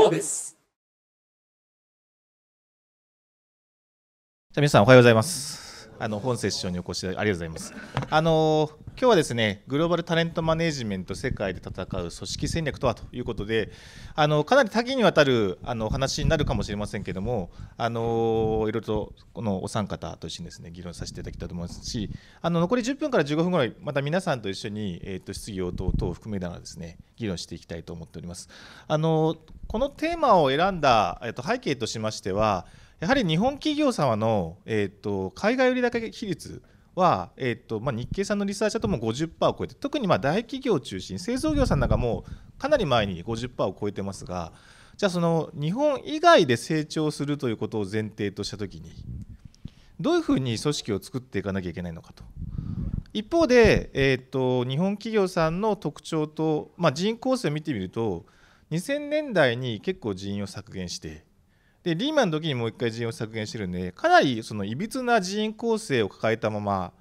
ノーです。じゃ皆さんおはようございます。あの本セッションにお越しありがとうございます。あの今日はですねグローバルタレントマネジメント世界で戦う組織戦略とはということで、あのかなり多岐にわたるあの話になるかもしれませんけども、あのいろいろとこのお三方と一緒にですね議論させていただきたいと思いますし、あの残り10分から15分ぐらいまた皆さんと一緒にえっ、ー、と質疑応答等を含めながらですね議論していきたいと思っております。あのこのテーマを選んだえっ、ー、と背景としましては。やはり日本企業様の、えーと、海外売上比率は、えーとまあ、日経さんのリサーチだとも50%を超えて特にまあ大企業中心製造業さんなんかもかなり前に50%を超えてますがじゃあその日本以外で成長するということを前提としたときにどういうふうに組織を作っていかなきゃいけないのかと。一方で、えーと、日本企業さんの特徴と、まあ、人員構成を見てみると2000年代に結構人員を削減してでリーマンの時にもう一回人員を削減してるんでかなりそのいびつな人員構成を抱えたまま、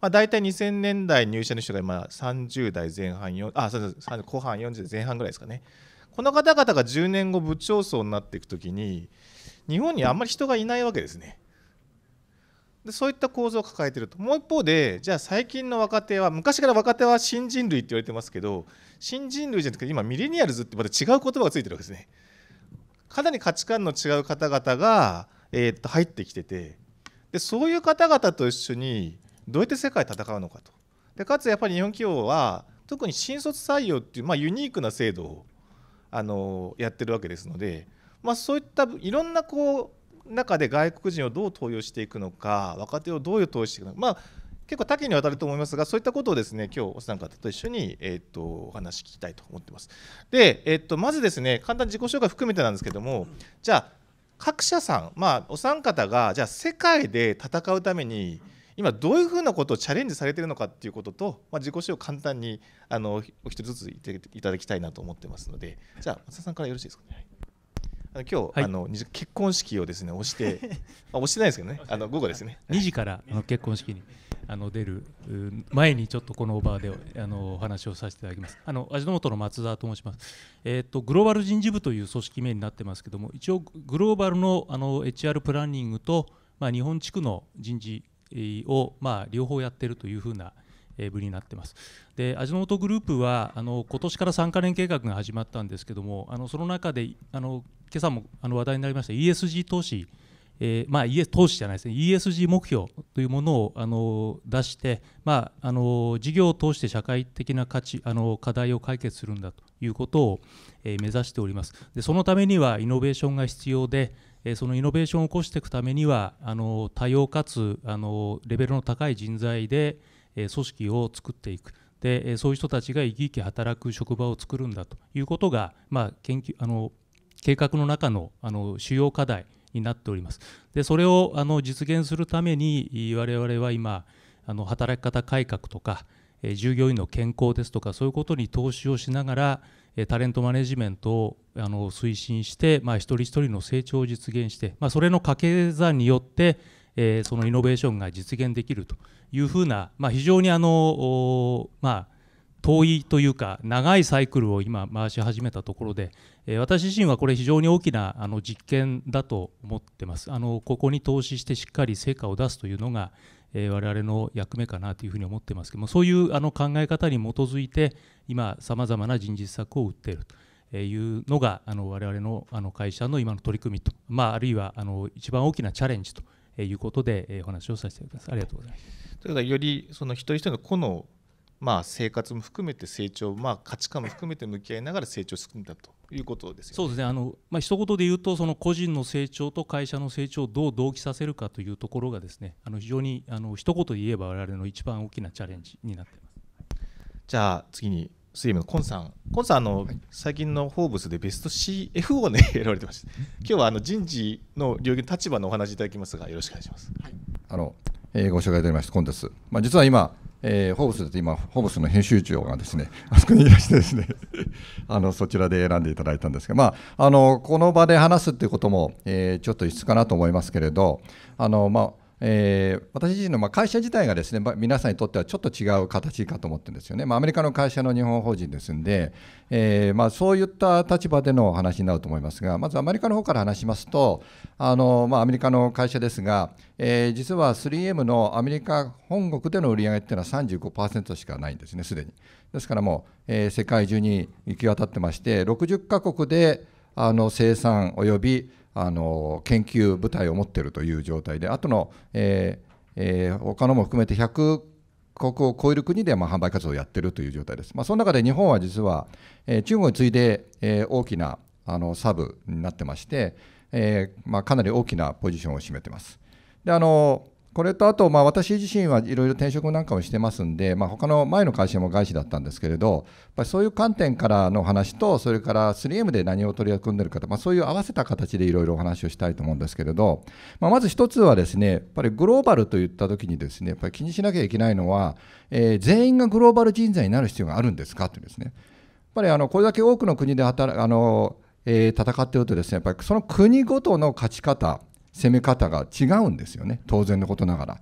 まあ、大体2000年代入社の人が今30代前半あ後半40代前半ぐらいですかねこの方々が10年後部長層になっていく時に日本にあんまり人がいないわけですね。でそういった構造を抱えてるともう一方でじゃあ最近の若手は昔から若手は新人類って言われてますけど新人類じゃなくて今ミレニアルズってまた違う言葉がついてるわけですねかなり価値観の違う方々が、えー、っと入ってきててでそういう方々と一緒にどうやって世界戦うのかとでかつやっぱり日本企業は特に新卒採用っていう、まあ、ユニークな制度をあのやってるわけですので、まあ、そういったいろんなこう中で外国人をどう登用していくのか若手をどういう投資していくのか、まあ、結構多岐にわたると思いますがそういったことをですね今日お三方と一緒に、えー、っとお話聞きたいと思ってますで、えー、っとまずですね簡単に自己紹介含めてなんですけどもじゃあ各社さんまあお三方がじゃあ世界で戦うために今どういうふうなことをチャレンジされているのかっていうことと、まあ、自己紹介を簡単にあのお一人ずつ言っていただきたいなと思ってますのでじゃあ松田さんからよろしいですかね。今日、はい、あの結婚式をですね押して あ押してないですけどねあの午後ですね2時からあの結婚式にあの出る前にちょっとこの場であのお話をさせていただきますあの味の素の松田と申しますえっ、ー、とグローバル人事部という組織名になってますけども一応グローバルのあの HR プランニングとまあ日本地区の人事をまあ両方やってるというふうなぶりになってます。で味の素グループはあの今年から3か年計画が始まったんですけどもあのその中であの今朝もあの話題になりました ESG 投資えーまあ、投資じゃないですね ESG 目標というものをあの出して、まあ、あの事業を通して社会的な価値あの課題を解決するんだということを、えー、目指しておりますでそのためにはイノベーションが必要で、えそのイノベーションを起こしていくためにはあの多様かつあのレベルの高い人材で、え組織を作っていく。でそういう人たちが生き生き働く職場を作るんだということが、まあ、研究あの計画の中のあの主要課題になっております。でそれをあの実現するために我々は今あの働き方改革とか従業員の健康ですとかそういうことに投資をしながらタレントマネジメントをあの推進して、まあ、一人一人の成長を実現して、まあ、それの掛け算によってえー、そのイノベーションが実現できるというふうな、まあ、非常にあの、まあ、遠いというか長いサイクルを今回し始めたところで、えー、私自身はこれ非常に大きなあの実験だと思ってますあのここに投資してしっかり成果を出すというのが、えー、我々の役目かなというふうに思ってますけどもそういうあの考え方に基づいて今さまざまな人事施策を打っていると。いうのがあの我々のあの会社の今の取り組みと、まあ、あるいはあの一番大きなチャレンジとえいうことで、えお話をさせてください。ありがとうございます。というこよりその一人一人の個のまあ、生活も含めて成長、まあ、価値観も含めて向き合いながら成長するんだということですよ、ね、そうですねあの、まあ一言で言うとその個人の成長と会社の成長をどう同期させるかというところがですねあの非常にあの一言で言えば我々の一番大きなチャレンジになっていますじゃあ次に CM のコンさん、コンさんあの、はい、最近の「フォーブス」でベスト CFO をねやら れてました。今日はあの人事の領域の立場のお話いただきますが、よろしくお願いします。はい、あの、えー、ご紹介いただきましたコンです。まあ実は今、えー、フォーブスで今フォーブスの編集長がですね あそこにいらしてですねあのそちらで選んでいただいたんですが、まあ、あのこの場で話すということも、えー、ちょっと異質かなと思いますけれどあの、まあえー、私自身のま会社自体がですね、皆さんにとってはちょっと違う形かと思ってるんですよね、まあ、アメリカの会社の日本法人ですんで、えー、まそういった立場での話になると思いますが、まずアメリカの方から話しますと、あのまあ、アメリカの会社ですが、えー、実は 3M のアメリカ本国での売り上げっていうのは35%しかないんですね、すでに。ですからもう、世界中に行き渡ってまして、60カ国であの生産およびあの研究部隊を持っているという状態で、あとの、えーえー、他のも含めて100国を超える国でまあ販売活動をやっているという状態です。まあ、その中で日本は実は、えー、中国に次いで、えー、大きなあのサブになってまして、えーまあ、かなり大きなポジションを占めています。であのこれとあと、まあ、私自身はいろいろ転職なんかもしてますんで、まあ、他の前の会社も外資だったんですけれど、やっそういう観点からの話と、それから 3M で何を取り組んでるかと、まあ、そういう合わせた形でいろいろお話をしたいと思うんですけれど、まあ、まず一つはですね、やっぱりグローバルといったときにですね、やっぱり気にしなきゃいけないのは、えー、全員がグローバル人材になる必要があるんですかというですね、やっぱりあのこれだけ多くの国で働あの、えー、戦っているとですね、やっぱりその国ごとの勝ち方、攻め方が違うんですよね、当然のことながら。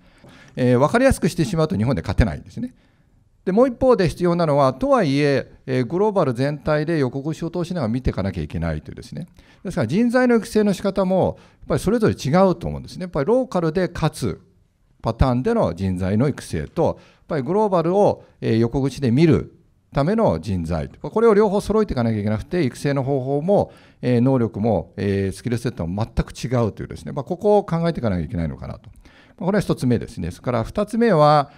えー、分かりやすくしてしまうと日本で勝てないんですね。でもう一方で必要なのは、とはいええー、グローバル全体で横告しを通しながら見ていかなきゃいけないというですね、ですから人材の育成の仕方も、やっぱりそれぞれ違うと思うんですね、やっぱりローカルで勝つパターンでの人材の育成と、やっぱりグローバルを、え横口で見るための人材これを両方揃えていかなきゃいけなくて育成の方法も、能力も、スキルセットも全く違うというですね、ここを考えていかなきゃいけないのかなとこれは1つ目ですねそれから2つ目は、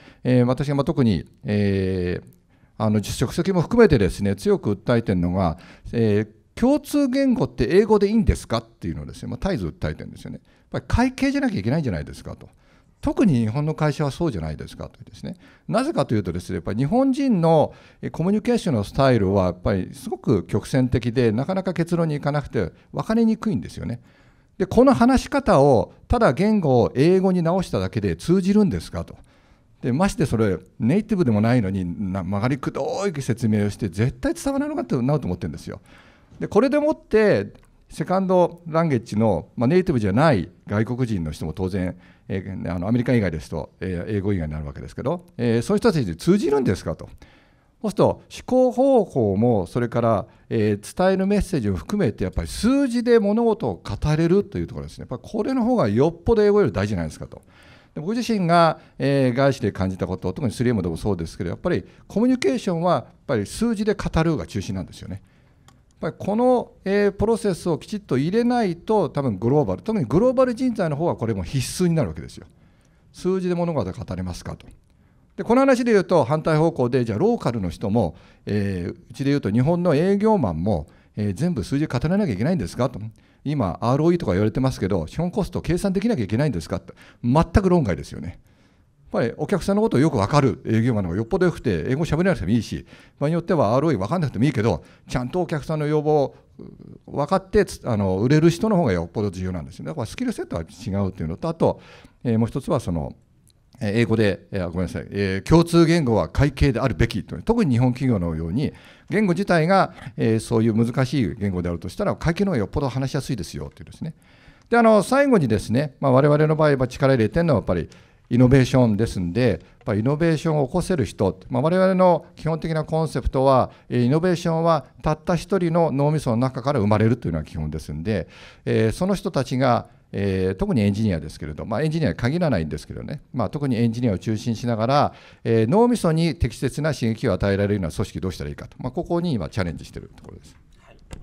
私が特に、実職責も含めてですね強く訴えているのが、共通言語って英語でいいんですかっていうのをですね、まあ、絶えず訴えてるんですよね。やっぱり会計じゃなきゃいけないんじゃないですかと。特に日本の会社はそうじゃないですかというですねなぜかというとですねやっぱり日本人のコミュニケーションのスタイルはやっぱりすごく曲線的でなかなか結論にいかなくて分かりにくいんですよね。でこの話し方をただ言語を英語に直しただけで通じるんですかと。でましてそれネイティブでもないのに曲がりくどい説明をして絶対伝わらなかったると思ってるんですよ。でこれでもってセカンドランゲッジの、まあ、ネイティブじゃない外国人の人も当然えー、あのアメリカ以外ですと、えー、英語以外になるわけですけど、えー、そういう人たちに通じるんですかと。そうすると思考方法もそれから、えー、伝えるメッセージを含めてやっぱり数字で物事を語れるというところですねやっぱこれの方がよっぽど英語より大事じゃないですかと。僕自身が、えー、外資で感じたこと特に 3M でもそうですけどやっぱりコミュニケーションはやっぱり数字で語るが中心なんですよね。ぱりこの、えー、プロセスをきちっと入れないと多分グローバル特にグローバル人材の方はこれも必須になるわけですよ数字で物語語れますかとでこの話で言うと反対方向でじゃあローカルの人も、えー、うちで言うと日本の営業マンも、えー、全部数字語らなきゃいけないんですかと今 ROE とか言われてますけど資本コスト計算できなきゃいけないんですかと全く論外ですよねぱりお客さんのことをよく分かる営業マンの方がよっぽどよくて、英語しゃべれなくてもいいし、場合によっては ROE 分かんなくてもいいけど、ちゃんとお客さんの要望を分かってあの売れる人の方がよっぽど重要なんですよね。だからスキルセットは違うというのと、あと、えー、もう一つはその、英語で、えー、ごめんなさい、えー、共通言語は会計であるべきと、特に日本企業のように、言語自体が、えー、そういう難しい言語であるとしたら、会計の方がよっぽど話しやすいですよというですね。で、あの、最後にですね、まあ、我々の場合は力入れてるのはやっぱり、イノベーションですんで、やっぱイノベーションを起こせる人、まあ、我々の基本的なコンセプトは、イノベーションはたった一人の脳みその中から生まれるというのが基本ですんで、えその人たちがえー、特にエンジニアですけれど、まあ、エンジニアに限らないんですけどね、まあ、特にエンジニアを中心しながら、えー、脳みそに適切な刺激を与えられるような組織どうしたらいいかと、まあ、ここに今チャレンジしているところです、はい、ありがと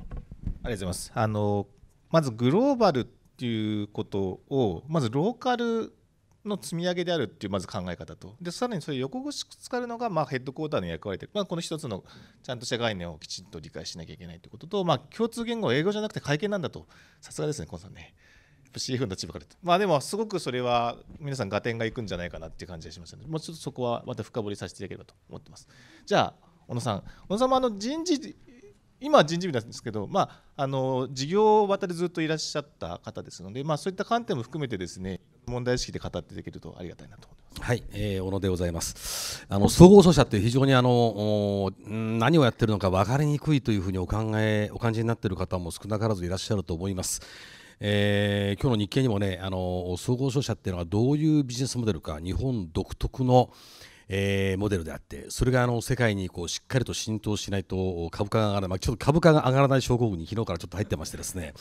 うございますあのまずグローバルっていうことをまずローカルの積み上げであるっていうまず考え方とでさらにそれ横串かるのがまあヘッドクォーターの役割で、まあ、この一つのちゃんとした概念をきちんと理解しなきゃいけないということと、まあ、共通言語は英語じゃなくて会見なんだとさすがですねこのさんね。CF の立場からまあでもすごくそれは皆さん合点がいくんじゃないかなっていう感じがしましたの、でもうちょっとそこはまた深掘りさせていただければと思ってますじゃあ小野さん小野さんもあの人事今は人事部なんですけど、まあ、あの事業を渡りずっといらっしゃった方ですので、まあ、そういった観点も含めてですね問題意識で語ってできるとありがたいなと思います。はい、えー、小野でございます。あの総合商社って非常にあの何をやってるのか分かりにくいというふうにお考えお感じになっている方も少なからずいらっしゃると思います。えー、今日の日経にもねあの総合商社っていうのはどういうビジネスモデルか日本独特の、えー、モデルであってそれがあの世界にこうしっかりと浸透しないと株価が上がらない、まあ、ちょっと株価が上がらない症候群に昨日からちょっと入ってましてですね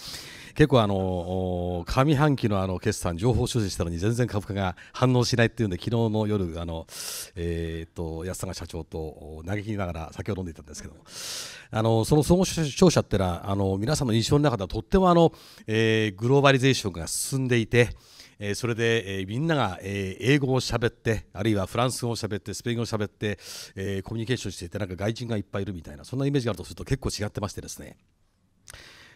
結構あの上半期のあの決算情報修正したのに全然株価が反応しないっていうんで昨日の夜あの、えーと、安永社長と嘆きながら酒を飲んでいたんですけどもあのその総合商社っていうのはあの皆さんの印象の中ではとってもあの、えー、グローバリゼーションが進んでいて。えー、それで、えー、みんなが、えー、英語をしゃべってあるいはフランス語を喋ってスペイン語を喋って、えー、コミュニケーションしていてなんか外人がいっぱいいるみたいなそんなイメージがあるとすると結構違ってましてですね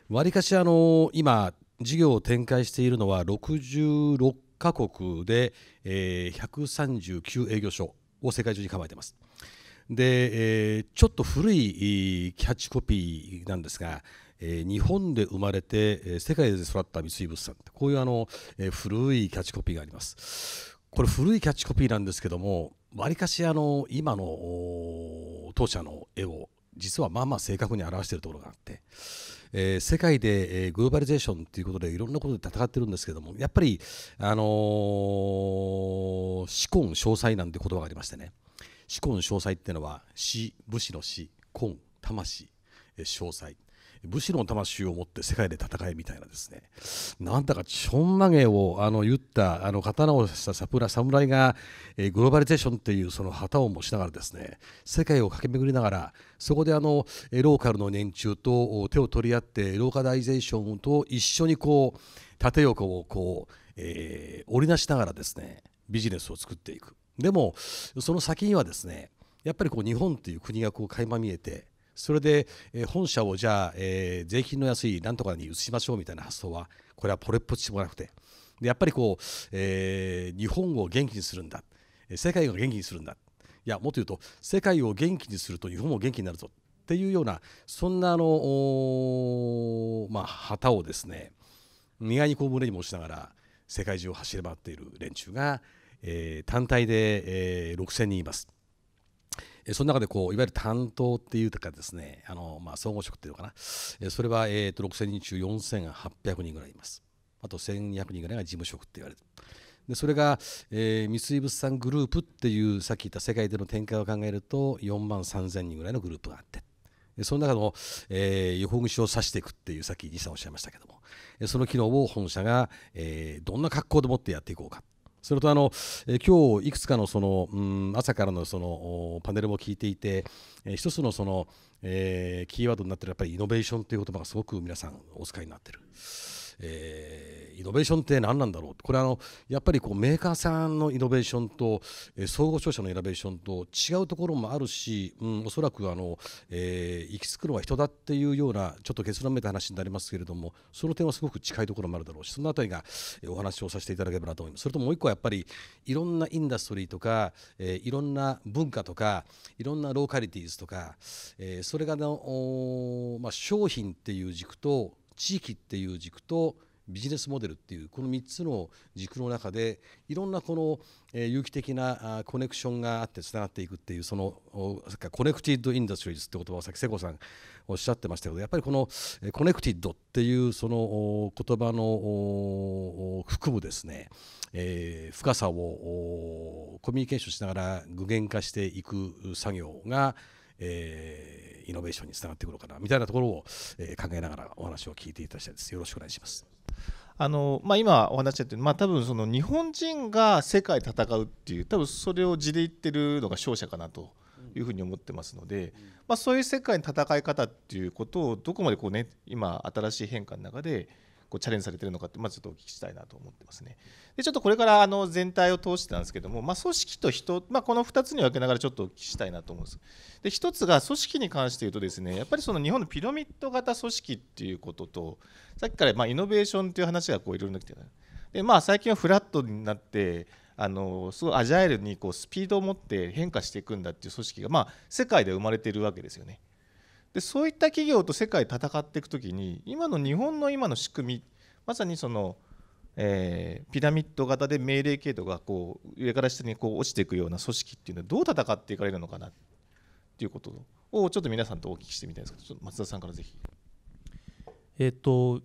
わりかしあの今事業を展開しているのは66カ国で、えー、139営業所を世界中に構えています。で、えー、ちょっと古いキャッチコピーなんですがえー、日本で生まれて、え世界で育った三井物産こういうあの、え古いキャッチコピーがありますこれ古いキャッチコピーなんですけどもわりかしあの今の当社の絵を実はまあまあ正確に表しているところがあって、えー、世界で、えー、グローバリゼーションということでいろんなことで戦ってるんですけどもやっぱり、あのー、死婚詳細なんて言葉がありましてね死婚詳細っていうのは死武士の死魂」「魂詳細武士の魂を持って世界で戦えみたいなですねなんだかちょんまげをあの言ったあの刀をしたサプラ侍が、えグローバリゼーションっていうその旗を持ちながらですね世界を駆け巡りながらそこであのローカルの年中と手を取り合ってローカライゼーションと一緒にこう縦横をこう、えー、織りなしながらですねビジネスを作っていくでもその先にはですねやっぱりこう日本という国がこう垣間見えてそれで、え本社をじゃあ、え税金の安いなんとかに移しましょうみたいな発想はこれはポレっぽっちもなくてでやっぱりこう、え日本を元気にするんだ世界を元気にするんだいやもっと言うと世界を元気にすると日本も元気になるぞっていうようなそんなあの、まあ、旗をですね意外にこう胸に持ちながら世界中を走り回っている連中が、え単体で、え6000人います。その中でこういわゆる担当っていうかですねあの、まあ、総合職っていうのかなそれは、えー、と6000人中4800人ぐらいいますあと1200人ぐらいが事務職って言われてでそれが、えー、三井物産グループっていうさっき言った世界での展開を考えると4万3000人ぐらいのグループがあってでその中の、えー、横串を指していくっていうさっき西さんおっしゃいましたけどもその機能を本社が、えー、どんな格好でもってやっていこうかそれとあの、えー、今日いくつかのその、うん、朝からのそのパネルも聞いていて、えー、一つのその、えー、キーワードになっているやっぱりイノベーションという言葉がすごく皆さんお使いになっている。えー、イノベーションって何なんだろうこれあのやっぱりこうメーカーさんのイノベーションと、えー、総合商社のイノベーションと違うところもあるし、うん、おそらくあの、えー、行き着くのは人だっていうようなちょっと結論めた話になりますけれどもその点はすごく近いところもあるだろうしその辺りがお話をさせていただければなと思います。それともう一個はやっぱりいろんなインダストリーとか、えー、いろんな文化とかいろんなローカリティーズとか、えー、それがの、まあ、商品っていう軸と地域っていう軸とビジネスモデルっていうこの3つの軸の中でいろんなこの有機的なコネクションがあってつながっていくっていうそのコネクティッド・インダストリーズって言葉をさっき瀬古さんおっしゃってましたけどやっぱりこのコネクティッドっていうその言葉の含むですねえ深さをコミュニケーションしながら具現化していく作業がえー、イノベーションにつながってくるかなみたいなところを、えー、考えながらお話を聞いていただきたいです。よろしくお願いします。あのまあ、今お話ししてまあ、多分その日本人が世界戦うっていう多分それを地で言ってるのが勝者かなというふうに思ってますので、まあ、そういう世界の戦い方っていうことをどこまでこう、ね、今新しい変化の中でこうチャレンジされてるのかって、まずちょっとお聞きしたいなと思ってますね。でちょっとこれからあの全体を通してなんですけども、まあ、組織と人、まあ、この2つに分けながらちょっとお聞きしたいなと思うんです。で1つが組織に関して言うとですねやっぱりその日本のピラミッド型組織っていうこととさっきからまイノベーションっていう話がこういろいろきてる。でまあ、最近はフラットになってあのすごいアジャイルにこうスピードを持って変化していくんだっていう組織が、まあ、世界で生まれてるわけですよね。でそういった企業と世界戦っていくときに今の日本の今の仕組みまさにその、えー、ピラミッド型で命令系統がこう上から下にこう落ちていくような組織っていうのはどう戦っていかれるのかなっていうことをちょっと皆さんとお聞きしてみたいんですけどちょっと松田さんからぜひ。えっと、と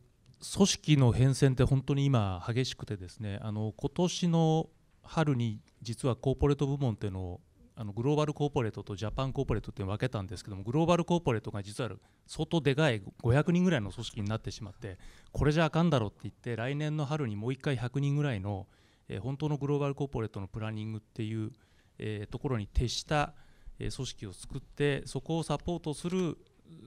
組織の変遷って本当に今激しくてですねあの今年の春に実はコーポレート部門っていうのをあのグローバルコーポレートとジャパンコーポレートって分けたんですけどもグローバルコーポレートが実は相当でかい500人ぐらいの組織になってしまってこれじゃあかんだろって言って来年の春にもう1回100人ぐらいの、えー、本当のグローバルコーポレートのプランニングっていう、えー、ところに徹した、えー、組織を作ってそこをサポートする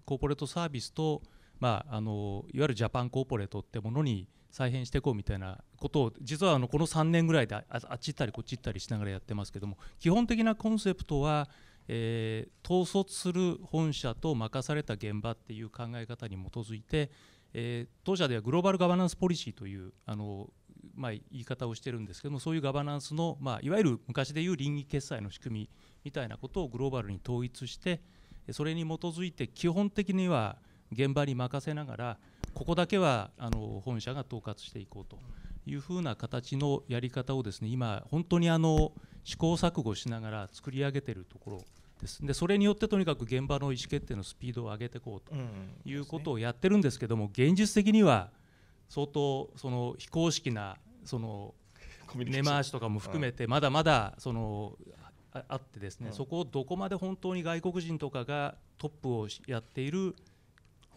コーポレートサービスと、まあ、あのいわゆるジャパンコーポレートってものに再編していこうみたいなことを実はあのこの3年ぐらいであっち行ったりこっち行ったりしながらやってますけども基本的なコンセプトは、えー、統率する本社と任された現場っていう考え方に基づいて、えー、当社ではグローバルガバナンスポリシーというあの、まあ、言い方をしてるんですけどもそういうガバナンスの、まあ、いわゆる昔でいう倫理決済の仕組みみたいなことをグローバルに統一してそれに基づいて基本的には現場に任せながらここだけはあの本社が統括していこうというふうな形のやり方をですね今、本当にあの試行錯誤しながら作り上げているところですでそれによってとにかく現場の意思決定のスピードを上げていこうということをやってるんですけども現実的には相当その非公式なその根回しとかも含めてまだまだそのあってですねそこをどこまで本当に外国人とかがトップをやっている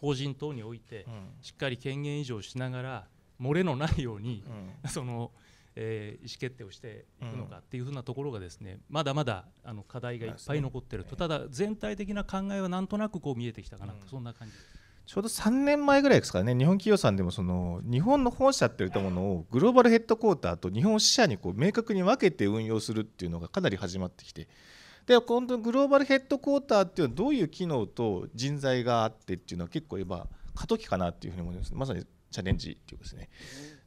法人等において、しっかり権限以譲しながら漏れのないように、そのえー、意思決定をしていくのかっていうふうなところがですね、まだまだあの課題がいっぱい残ってると、ただ全体的な考えはなんとなくこう見えてきたかなと、そんな感じちょうど3年前ぐらいですからね、日本企業さんでもその日本の本社っていったものをグローバルヘッドクォーターと日本支社にこう明確に分けて運用するっていうのがかなり始まってきて、で本当にグローバルヘッドクォーターっていうのはどういう機能と人材があってっていうのは結構言えば過渡期かなっていうふうに思いますまさにチャレンジっていうことですね。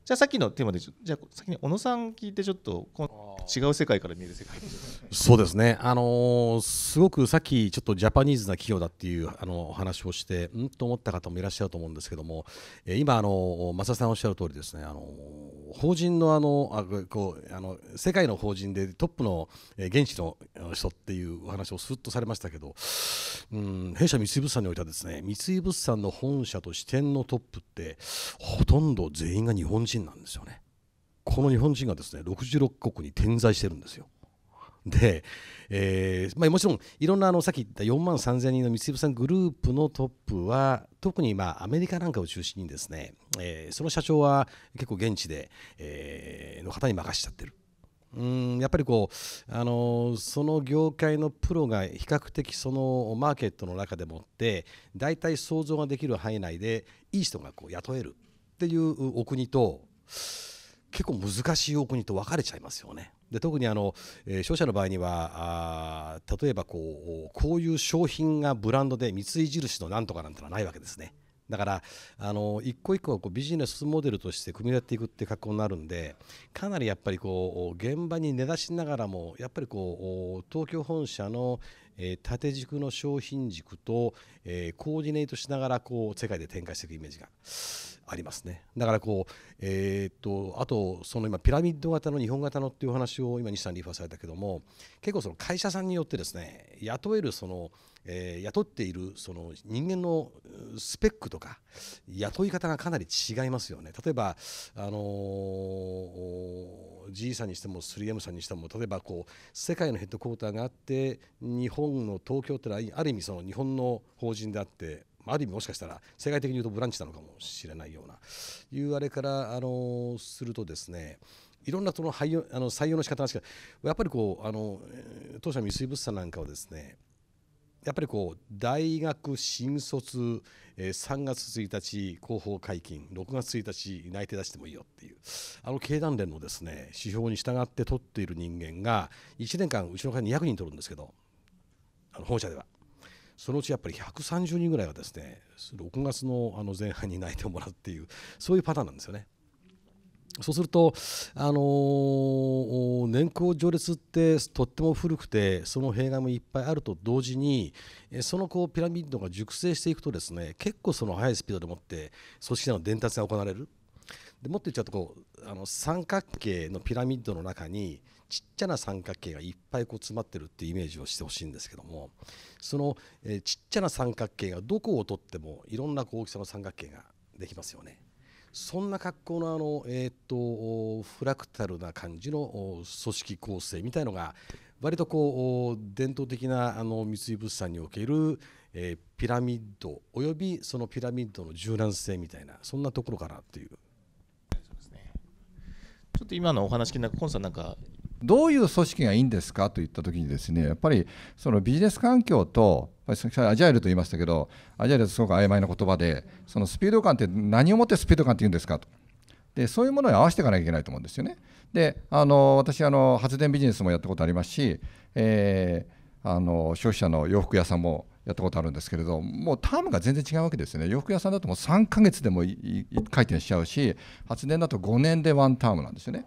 じゃあさっきのテーマでじゃあ先に小野さん聞いてちょっとこ違う世界から見える世界そうですね、あのー、すごくさっきちょっとジャパニーズな企業だっていうあの話をしてうんと思った方もいらっしゃると思うんですけども、えー、今あの増田さんおっしゃる通りですね、あのー、法人のあのあこうあの世界の法人でトップの、え現地の人っていうお話をすっとされましたけど、うん、弊社三井物産においてはですね三井物産の本社と支店のトップってほとんど全員が日本人人なんですよね。この日本人がですね66国に点在してるんですよ。で、えーまあ、もちろんいろんなあのさっき言った4万3000人の三菱さんグループのトップは特にまあアメリカなんかを中心にですね、えー、その社長は結構現地で、えー、の方に任しちゃってる。うんやっぱりこう、あのその業界のプロが比較的そのマーケットの中でもって大体想像ができる範囲内でいい人がこう雇えるっていうお国と結構難しいお国と分かれちゃいますよね。で特にあの、えー、商社の場合にはあ例えばこうこういう商品がブランドで三井印のなんとかなんてのはないわけですね。だからあの一個一個こうビジネスモデルとして組み立てていくって格好になるんでかなりやっぱりこう現場に根ざしながらもやっぱりこう東京本社の、え縦軸の商品軸と、えコーディネートしながらこう世界で展開していくイメージがありますねだからこう、えー、っとあとその今ピラミッド型の日本型のっていう話を今西さんリファーされたけども結構その会社さんによってですね雇えるその、えー、雇っているその人間のスペックとか雇い方がかなり違いますよね例えばあのー、G さんにしても 3M さんにしても例えばこう世界のヘッドクォーターがあって日本の東京ってのはある意味その日本の法人であってあ、る意味もしかしたら世界的に言うとブランチなのかもしれないようないうあれからあのするとですねいろんなその採用あの採用の仕方なんですけどやっぱりこうあの当社の遂物産なんかはですねやっぱりこう大学新卒、えー、3月1日広報解禁6月1日内定出してもいいよっていうあの経団連のですね指標に従って取っている人間が1年間うちの会200人取るんですけどあの本社ではそのうちやっぱり130人ぐらいはですね6月のあの前半に泣いてもらうっていうそういうパターンなんですよね。そうすると、あのー、年功序列ってとっても古くてその弊害もいっぱいあると同時にそのこうピラミッドが熟成していくとですね結構その速いスピードでもって組織の伝達が行われるでもっと言っちゃうとこうあの三角形のピラミッドの中にちっちゃな三角形がいっぱいこう詰まってるっていうイメージをしてほしいんですけどもその、えちっちゃな三角形がどこをとってもいろんな大きさの三角形ができますよね。そんな格好のあの、えー、っとフラクタルな感じの組織構成みたいのが割とこう伝統的なあの三井物産における、えー、ピラミッドおよびそのピラミッドの柔軟性みたいなそんなところかなっていう。ちょっと今のお話聞きながら、コンさんなんかどういう組織がいいんですかといったときにですねやっぱりそのビジネス環境とアジャイルと言いましたけどアジャイルはすごく曖昧な言葉でそのスピード感って何をもってスピード感って言うんですかとでそういうものに合わせていかなきゃいけないと思うんですよね。であの私あの発電ビジネスもやったことありますし、えー、あの消費者の洋服屋さんもやったことあるんですけれどもうタームが全然違うわけですね洋服屋さんだともう3ヶ月でも回転しちゃうし発電だと5年でワンタームなんですよね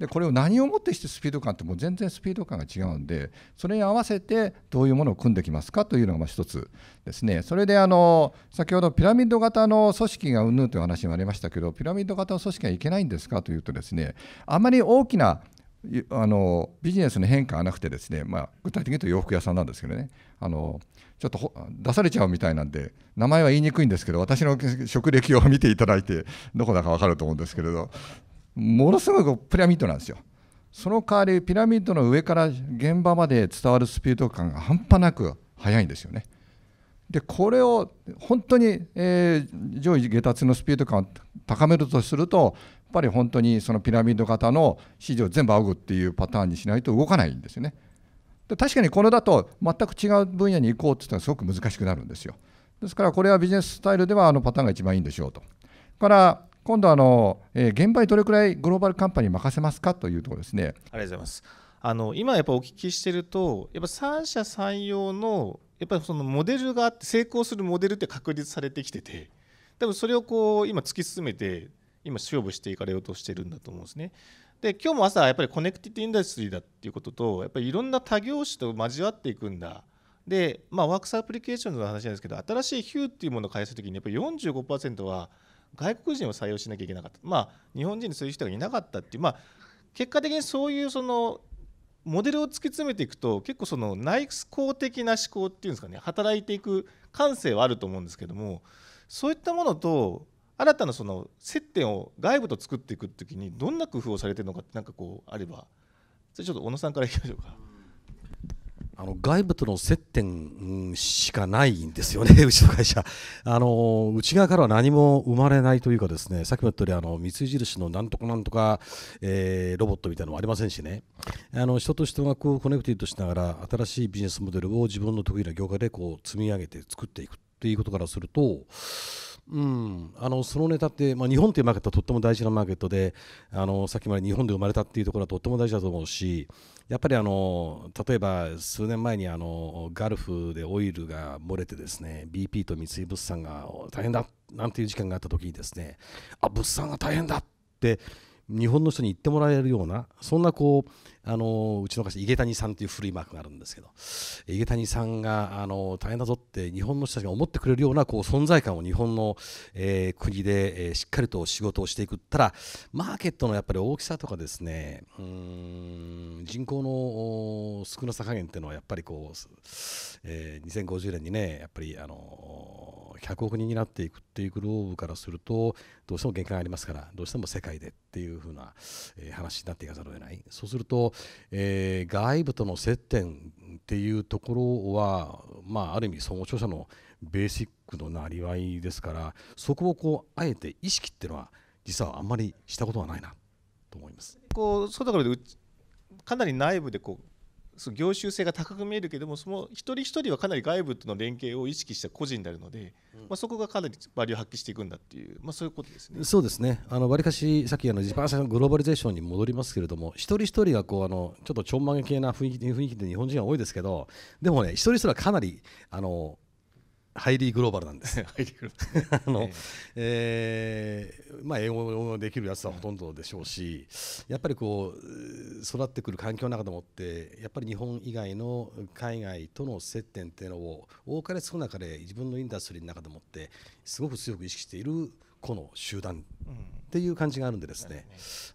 でこれを何をもってしてスピード感ってもう全然スピード感が違うんでそれに合わせてどういうものを組んできますかというのがま一つですねそれであの先ほどピラミッド型の組織がうんぬんという話もありましたけどピラミッド型の組織はいけないんですかというとですねあまり大きなあのビジネスの変化がなくてですね、まあ、具体的に言うと洋服屋さんなんですけどねあのちょっと出されちゃうみたいなんで名前は言いにくいんですけど私の職歴を見ていただいてどこだか分かると思うんですけれどものすごくピラミッドなんですよ。その代わりピラミッドの上から現場まで伝わるスピード感が半端なく速いんですよね。でこれを本当に、えー、上位下達のスピード感を高めるとするとやっぱり本当にそのピラミッド型の指示を全部仰ぐっていうパターンにしないと動かないんですよね。で確かにこれだと全く違う分野に行こうって言ったらすごく難しくなるんですよ。ですからこれはビジネススタイルではあのパターンが一番いいんでしょうと。から今度あの、えー、現場にどれくらいグローバルカンパニー任せますかというところですね。ありがとうございます。あの今やっぱお聞きしてるとやっぱ三社採用のやっぱりそのモデルがあって成功するモデルって確立されてきてて多分それをこう今突き進めて今勝負していかれようとしてるんだと思うんですね。で今日も朝やっぱりコネクティブインダストリーだっていうこととやっぱりいろんな他業種と交わっていくんだで、まあ、ワークスアプリケーションの話なんですけど新しいヒューっていうものを返す時にやっぱり45%は外国人を採用しなきゃいけなかった、まあ、日本人にそういう人がいなかったっていう、まあ、結果的にそういうそのモデルを突き詰めていくと結構その内向的な思考っていうんですかね働いていく感性はあると思うんですけどもそういったものと新たなその接点を外部と作っていく時にどんな工夫をされてるのかってなんかこうあればちょっと小野さんからいきましょうか。あの外部との接点しかないんですよね、うちの会社。あの内側からは何も生まれないというか、ですねさっきも言ったようにあの三井印のなんとかなんとか、えー、ロボットみたいなのもありませんしね、あの人と人がこうコネクティブとしながら、新しいビジネスモデルを自分の得意な業界でこう積み上げて作っていくということからすると、うん、あのそのネタって、まあ、日本というマーケットはとっても大事なマーケットであのさっきまで日本で生まれたっていうところはとっても大事だと思うしやっぱりあの例えば数年前にあのガルフでオイルが漏れてですね BP と三井物産が大変だなんていう事件があった時にですねあ物産が大変だって日本の人に言ってもらえるようなそんなこうあのうちの会社池谷さんという古いマークがあるんですけど池谷さんがあの大変だぞって日本の人たちが思ってくれるようなこう存在感を日本の、えー、国で、えー、しっかりと仕事をしていくったらマーケットのやっぱり大きさとかですねうん人口の少なさ加減っていうのはやっぱりこう、えー、2050年にねやっぱりあの100億人になっていくっていうグローブからするとどうしても限界がありますからどうしても世界でっていう風な、え話になっていかざるを得ないそうすると、え外部との接点っていうところは、まあ、ある意味総合商社のベーシックのなりわいですからそこをこうあえて意識っていうのは実はあんまりしたことはないなと思います。こう外からでかなり内部でこうその業種性が高く見えるけどもその一人一人はかなり外部との連携を意識した個人であるので、うん、まあ、そこがかなりバリューを発揮していくんだっていう、まあ、そういうことですね。そうですねあのりかしさっきあのジパン社のグローバリゼーションに戻りますけれども一人一人がこうあのちょっとちょんまげ系な雰囲気雰囲気で日本人は多いですけどでもね一人一人はかなりあのハイリーグローバルなんです あの、ええー、まあ、英語のできるやつはほとんどでしょうし、やっぱりこう育ってくる環境の中でもってやっぱり日本以外の海外との接点っていうのを多かれ少なかれ自分のインダストリーの中でもってすごく強く意識している個の集団っていう感じがあるんでですね、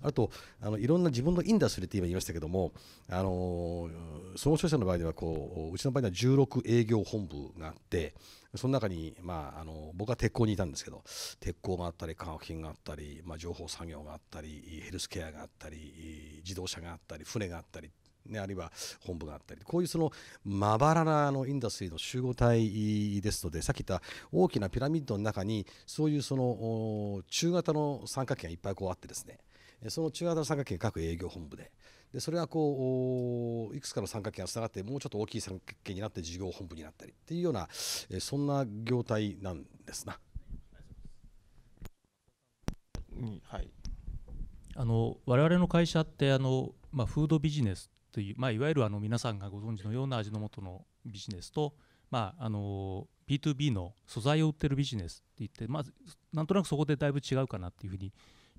あとあのいろんな自分のインダストリーって今言いましたけども、あの総合商社の場合ではこううちの場合では16営業本部があってその中に、まあ、あの僕は鉄鋼にいたんですけど鉄鋼があったり化学品があったり、まあ、情報産業があったりヘルスケアがあったり自動車があったり船があったりね、あるいは本部があったり、こういうそのまばらなあのインダストリーの集合体ですので、さっき言った大きなピラミッドの中に、そういうその中型の三角形がいっぱいこうあってですね、その中型の三角形が各営業本部で、でそれがこういくつかの三角形がつながってもうちょっと大きい三角形になって事業本部になったりっていうような、えそんな業態なんですな。はい、あの我々の会社ってあの、まあ、フードビジネスという、まあ、いわゆるあの皆さんがご存知のような味の素のビジネスと、まあ、あの B2B の素材を売ってるビジネスっていって、まあ、なんとなくそこでだいぶ違うかなっていうふうに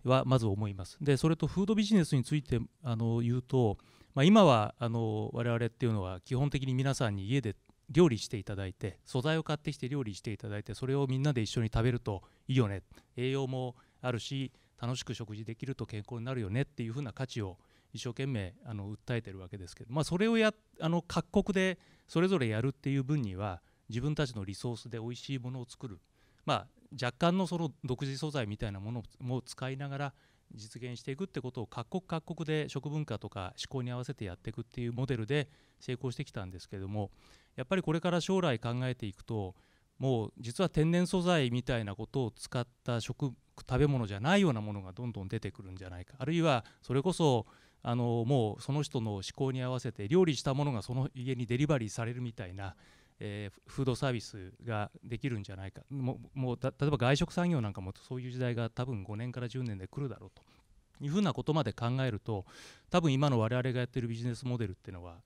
はまず思います。でそれとフードビジネスについてあの言うと、まあ、今はあの我々っていうのは基本的に皆さんに家で料理していただいて素材を買ってきて料理していただいてそれをみんなで一緒に食べるといいよね栄養もあるし楽しく食事できると健康になるよねっていうふうな価値を一生懸命あの訴えてるわけですけど、まあ、それをやあの各国でそれぞれやるっていう分には自分たちのリソースで美味しいものを作る、まあ、若干のその独自素材みたいなものも使いながら実現していくってことを各国各国で食文化とか思考に合わせてやっていくっていうモデルで成功してきたんですけどもやっぱりこれから将来考えていくともう実は天然素材みたいなことを使った食食べ物じゃないようなものがどんどん出てくるんじゃないかあるいはそれこそあのもうその人の思考に合わせて料理したものがその家にデリバリーされるみたいなえー、フードサービスができるんじゃないかもう例えば外食産業なんかもそういう時代が多分5年から10年で来るだろうというふうなことまで考えると多分今の我々がやってるビジネスモデルっていうのは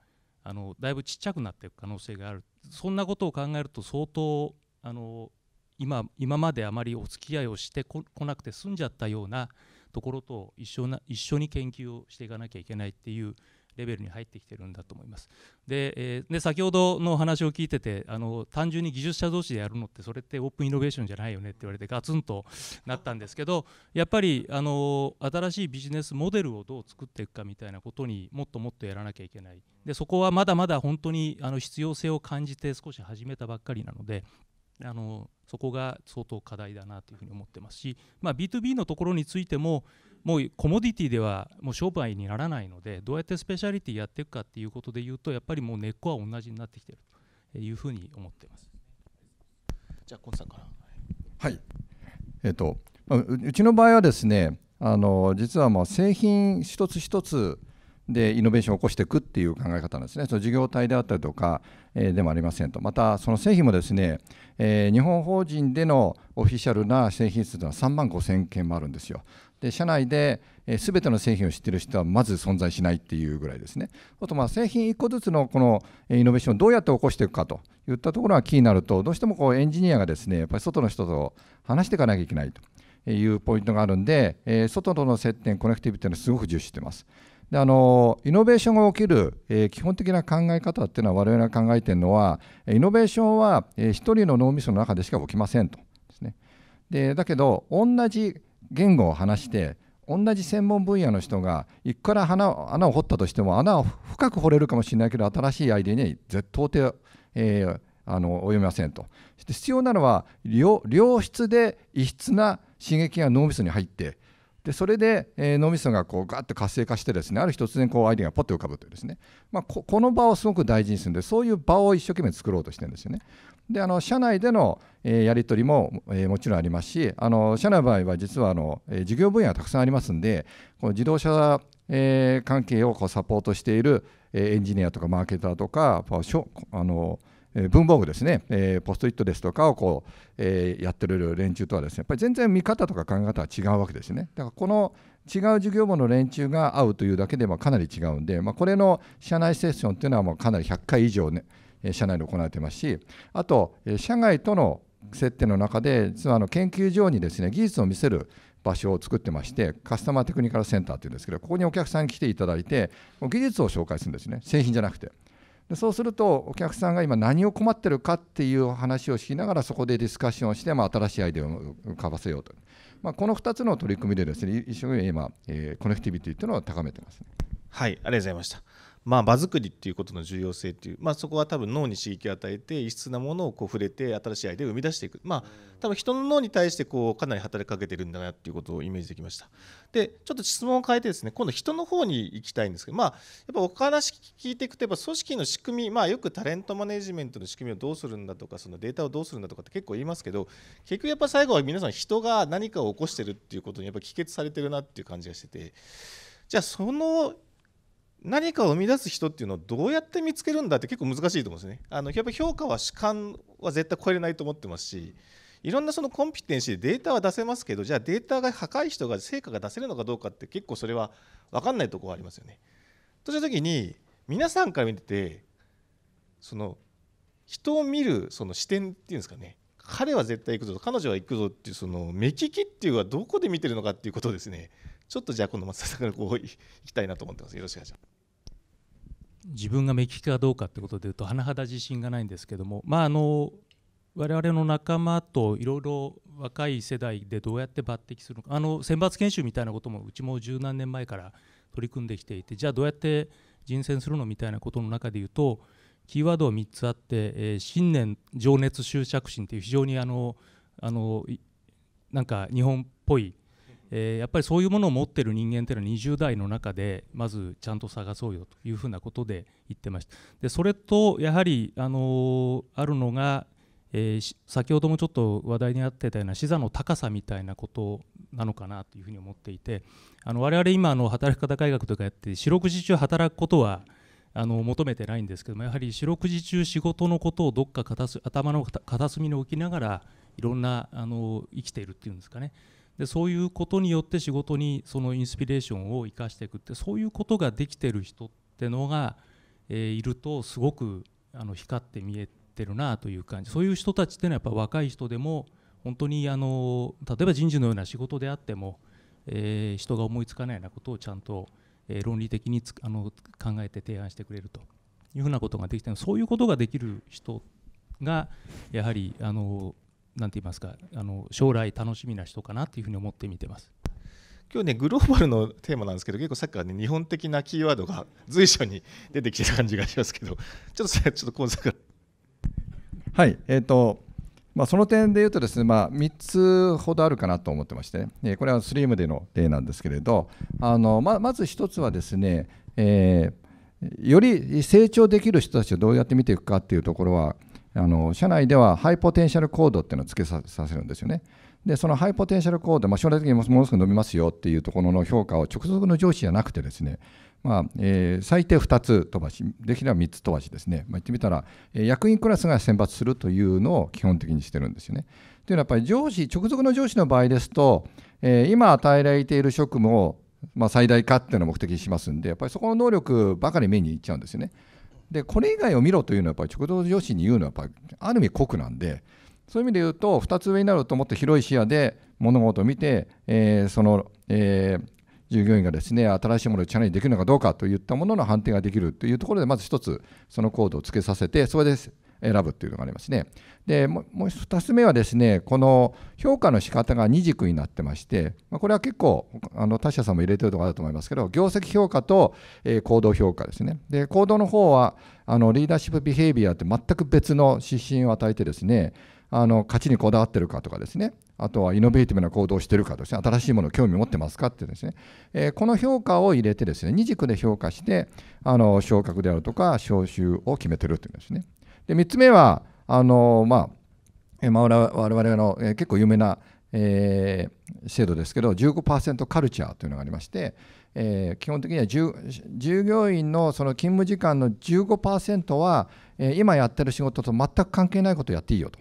あのだいぶちっちゃくなっていく可能性があるそんなことを考えると相当あの今今まであまりお付き合いをしてこなくて済んじゃったようなところと一緒な一緒に研究をしていかなきゃいけないっていうレベルに入ってきてるんだと思います。で,、えー、で先ほどの話を聞いててあの単純に技術者同士でやるのってそれってオープンイノベーションじゃないよねって言われてガツンとなったんですけどやっぱりあの新しいビジネスモデルをどう作っていくかみたいなことにもっともっとやらなきゃいけない。でそこはまだまだ本当にあの必要性を感じて少し始めたばっかりなのであのそこが相当課題だなというふうに思ってますし、まあ、B2B のところについてももうコモディティではもう商売にならないのでどうやってスペシャリティやっていくかっていうことでいうとやっぱりもう根っこは同じになってきてるというふうに思っています。じゃあ、コンさんから。はい。えっ、ー、と、うちの場合はですね、あの実はまあ製品一つ一つでイノベーションを起こしていくっていう考え方なんですね。その事業体であったりとか、えー、でもありませんと。またその製品もですね、えー、日本法人でのオフィシャルな製品数というのは3万5 0 0 0件もあるんですよ。で社内で、えー、全ての製品を知ってる人はまず存在しないっていうぐらいですねあとまあ製品1個ずつのこのイノベーションをどうやって起こしていくかといったところが気になるとどうしてもこうエンジニアがですねやっぱり外の人と話していかなきゃいけないというポイントがあるんで、えー、外との接点コネクティビティのすごく重視してます。であのイノベーションが起きる、えー、基本的な考え方っていうのは我々が考えているのはイノベーションは、え1人の脳みその中でしか起きませんとですねでだけど同じ言語を話して同じ専門分野の人がいくら穴を穴を掘ったとしても穴を深く掘れるかもしれないけど新しいアイデアに絶対手、えー、あの及びませんと。そして必要なのは良質で異質な刺激が脳みそに入ってでそれで、えー、脳みそがこうガッと活性化してですねある日突然こうアイデアがポッと浮かぶというですね、まあ、この場をすごく大事にするんでそういう場を一生懸命作ろうとしてるんですよね。であの社内での、えやり取りも、えもちろんありますしあの社内の場合は実はあの、え事業分野がたくさんありますんでこの自動車、え関係をこうサポートしている、えエンジニアとかマーケターとかあの文房具ですね、えー、ポストイットですとかをこう、えー、やってる連中とはですねやっぱり全然見方とか考え方は違うわけですねだからこの違う事業部の連中が会うというだけでもかなり違うんで、まあ、これの社内セッションっていうのはもうかなり100回以上ね社内で行われていますし、あと、社外との接点の中で、実はあの研究所にですね技術を見せる場所を作ってまして、カスタマーテクニカルセンターというんですけど、ここにお客さんに来ていただいて、技術を紹介するんですね、製品じゃなくて。でそうすると、お客さんが今、何を困ってるかっていう話をしながら、そこでディスカッションして、まあ、新しいアイデアを浮かばせようと、まあ、この2つの取り組みで、ですね一生懸命今、えー、コネクティビティというのを高めてます、ね、はい、ありがとうございました。まあ、場作りっていうことの重要性っていう、まあ、そこは多分脳に刺激を与えて異質なものをこう触れて新しいアイデアを生み出していく、まあ、多分人の脳に対してこうかなり働きかけてるんだなっていうことをイメージできましたでちょっと質問を変えてですね今度人の方に行きたいんですけど、まあ、やっぱお話聞いていくとやっぱ組織の仕組み、まあ、よくタレントマネジメントの仕組みをどうするんだとかそのデータをどうするんだとかって結構言いますけど結局やっぱ最後は皆さん人が何かを起こしてるっていうことにやっぱ帰結されてるなっていう感じがしててじゃあその何かを生み出す人っていうのをどうやって見つけるんだって結構難しいと思うんですね。あのやっぱ評価は主観は絶対超えれないと思ってますしいろんなそのコンピテンシーでデータは出せますけどじゃあデータが高い人が成果が出せるのかどうかって結構それは分かんないところありますよね。とした時に皆さんから見ててその人を見るその視点っていうんですかね彼は絶対行くぞ彼女は行くぞっていうその目利きっていうのはどこで見てるのかっていうことですね。ちょっとじゃあ今度松田さんからこういきたいなと思ってますよろしくお願いします自分が目利きかどうかってことでいうと甚だ自信がないんですけどもまああの我々の仲間といろいろ若い世代でどうやって抜擢するのかあの選抜研修みたいなこともうちも十何年前から取り組んできていてじゃあどうやって人選するのみたいなことの中で言うとキーワードは3つあって、えー、信念情熱執着心っていう非常にあのあのなんか日本っぽいえー、やっぱりそういうものを持ってる人間っていうのは20代の中でまずちゃんと探そうよというふうなことで言ってましたでそれとやはり、あのあるのが、えー、先ほどもちょっと話題にあってたような視座の高さみたいなことなのかなというふうに思っていてあの我々今の働き方改革とかやって四六時中働くことはあの求めてないんですけどもやはり四六時中仕事のことをどっか頭の片隅に置きながらいろんなあの生きているっていうんですかねでそういうことによって仕事にそのインスピレーションを生かしていくってそういうことができてる人ってのが、えー、いるとすごくあの光って見えてるなという感じそういう人たちっていうのはやっぱ若い人でも本当にあの例えば人事のような仕事であっても、えー、人が思いつかないようなことをちゃんと、えー、論理的にあの考えて提案してくれるというふうなことができてそういうことができる人がやはりあのなんて言いますかあの将来楽しみな人かなというふうに思って見てます。今日ねグローバルのテーマなんですけど結構さっきからね日本的なキーワードが随所に出てきてる感じがしますけど ちょっとそれちょっと講座からはいえっ、ー、とまあ、その点で言うとですね、まあ、3つほどあるかなと思ってまして、ね、これはスリームでの例なんですけれどあのままず1つはですね、えー、より成長できる人たちをどうやって見ていくかっていうところはあの社内ではハイポテンシャルコードっていうのをつけさせるんですよね。でそのハイポテンシャルコード、まあ、将来的にものすごく伸びますよっていうところの評価を直属の上司じゃなくてですね、まあえー、最低2つ飛ばしできれば3つ飛ばしですね、まあ、言ってみたら、えー、役員クラスが選抜するというのを基本的にしてるんですよね。というのはやっぱり上司直属の上司の場合ですと、えー、今与えられている職務をまあ、最大化っていうのを目的にしますんで、やっぱりそこの能力ばかり目にいっちゃうんですよね。でこれ以外を見ろというのはやっぱり直道女子に言うのはやっぱある意味酷なんでそういう意味で言うと2つ上になるともっと広い視野で物事を見て、えー、その、えー、従業員がですね新しいものをチャレンジできるのかどうかといったものの判定ができるというところでまず1つそのコードをつけさせてそれで選ぶっていうのがありますね。でもう2つ目はですねこの評価の仕方が2軸になってまして、まあ、これは結構あの他社さんも入れてるところだと思いますけど業績評価と、えー、行動評価ですねで行動の方はあのリーダーシップビヘイビアって全く別の指針を与えてですねあの勝ちにこだわってるかとかですねあとはイノベーティブな行動をしてるかとか、ね、新しいものを興味持ってますかってですね、えー、この評価を入れてですね2軸で評価してあの昇格であるとか招集を決めてるっていうんですねで3つ目はあのまあ、我々の、え結構有名な、えー、制度ですけど15%カルチャーというのがありまして、えー、基本的には従業員のその勤務時間の15%は、えー、今やってる仕事と全く関係ないことをやっていいよと。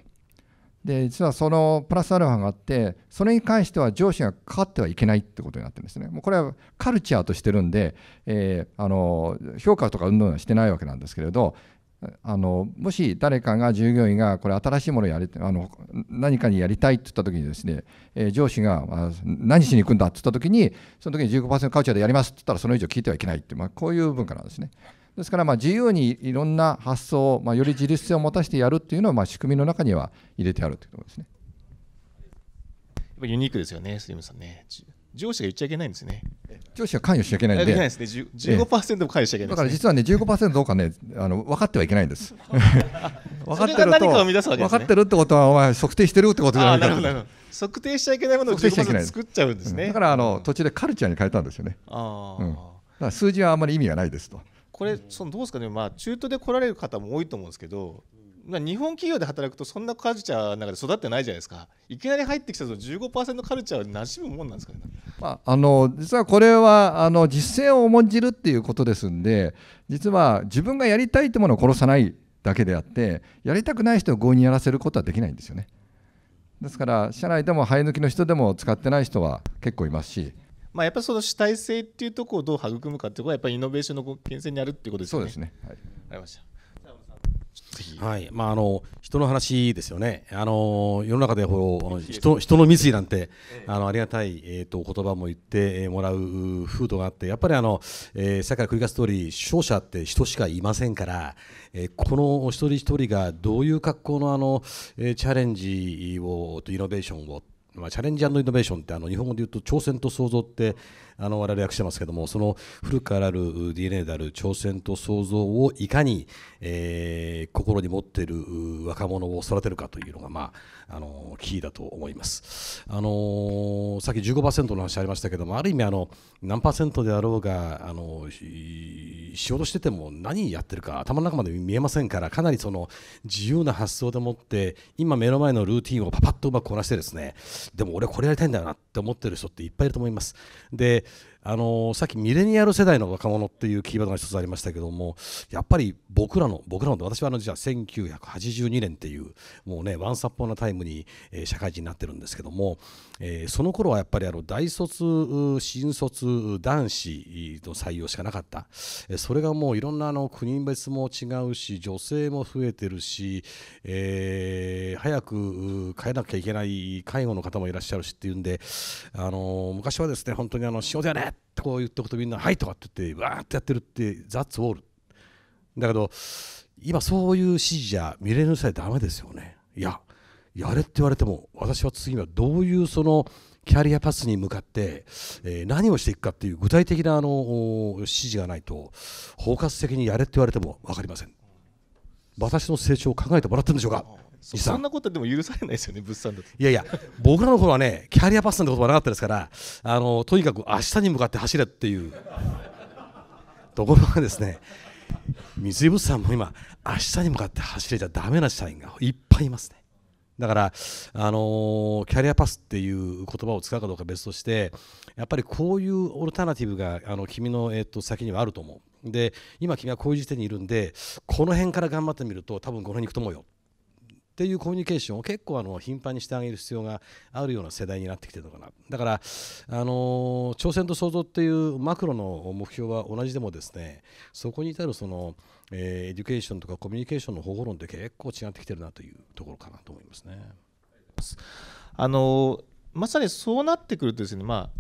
で実はそのプラスアルファがあってそれに関しては上司がかかってはいけないってことになってるんですね。もうこれはカルチャーとしてるんで、えー、あの評価とか運動はしてないわけなんですけれど、あのもし誰かが従業員がこれ新しいものやりあの何かにやりたいって言った時にですね、えー、上司が何しに行くんだって言った時にその時に15%カウチャーでやりますって言ったらその以上聞いてはいけないって、まあ、こういう文化なんですね。ですからまあ自由にいろんな発想、まあ、より自立性を持たせてやるっていうのはまあ仕組みの中には入れてあるということですね。ユニークですよね、杉ムさんね。上司が言っちゃいけないんですね。上司は関与しちゃいけないんで、できないですね、15%も関与しちゃいけない、ね、だから実はね、15%どうかね、あの分かってはいけないんです。分かってると、分かってるってことは、お前、測定してるってことじゃないかな測定しちゃいけないものを15%作っちゃうんですね。うん、だからあの、途中でカルチャーに変えたんですよね。あうん、だから数字はあんまり意味がないですと。これ、そのどうですかね、まあ、中途で来られる方も多いと思うんですけど、日本企業で働くとそんなカルチャーの中で育ってないじゃないですかいきなり入ってきたと15%カルチャーに馴染むもんなんですかね、まあ、あの実はこれはあの実践を重んじるっていうことですんで実は自分がやりたいってものを殺さないだけであってやりたくない人を強引にやらせることはできないんですよねですから社内でも生え抜きの人でも使ってない人は結構いますしまあ、やっぱりその主体性っていうところをどう育むかっていうことはやっぱりイノベーションの源泉にあるっていうことですね。そうですね、はい、ありましたぜひ。はい、まああの人の話ですよね。あの世の中でほ人人の密意なんて、あのありがたいえっ、ー、と言葉も言ってもらう風土があって、やっぱりあの、えー、さっきから繰り返す通り勝者って人しかいませんから、えー、この一人一人がどういう格好のあの、えー、チャレンジをとイノベーションをまあ、チャレンジイノベーションってあの日本語で言うと挑戦と創造ってあの我々訳してますけどもその古からある DNA である挑戦と創造をいかに、えー、心に持っている若者を育てるかというのが、まあ、あのキーだと思います。あのさっき15%の話ありましたけどもある意味あの何パーセントであろうがあの仕事してても何やってるか頭の中まで見えませんからかなりその自由な発想でもって今目の前のルーティンをパパッとうまくこなしてですねでも俺これやりたいんだよなって思ってる人っていっぱいいると思います。であのさっきミレニアル世代の若者っていうキーワードが一つありましたけどもやっぱり僕らの僕らの私はあのじゃあ1982年っていうもうねワンサッポーなタイムに、え社会人になってるんですけどもえー、その頃はやっぱりあの大卒、新卒、男子の採用しかなかった、えそれがもういろんなあの国別も違うし、女性も増えてるし、えー、早く変えなきゃいけない介護の方もいらっしゃるしっていうんで、あの昔はですね本当にあの仕事やねってこう言っておくとみんな、はいとかって言って、わーってやってるって、ザッツウォール。だけど、今そういう指示じゃ見れるさえだめですよね。いややれって言われても私は次はどういうそのキャリアパスに向かって、えー、何をしていくかっていう具体的なあの指示がないと包括的にやれって言われても分かりません私の成長を考えてもらってるんでしょうかそんなことでも許されないですよね、物産だと。いやいや、僕らの頃はね、キャリアパスなんてことはなかったですから、あのとにかく明日に向かって走れっていうところがですね、三井物産も今、明日に向かって走れちゃだめな社員がいっぱいいますね。だから、あのー、キャリアパスっていう言葉を使うかどうか別として、やっぱりこういうオルタナティブがあの君の、えー、と先にはあると思う。で、今君はこういう時点にいるんで、この辺から頑張ってみると、多分この辺に行くと思うよ。っていうコミュニケーションを結構あの頻繁にしてあげる必要があるような世代になってきてるのかな。だから、あのー、挑戦と創造っていうマクロの目標は同じでもですね、そこに至るその、えー、エデュケーションとかコミュニケーションの方法論って結構違ってきてるなというところかなと思いますね。あのまさにそうなってくるとですね、ま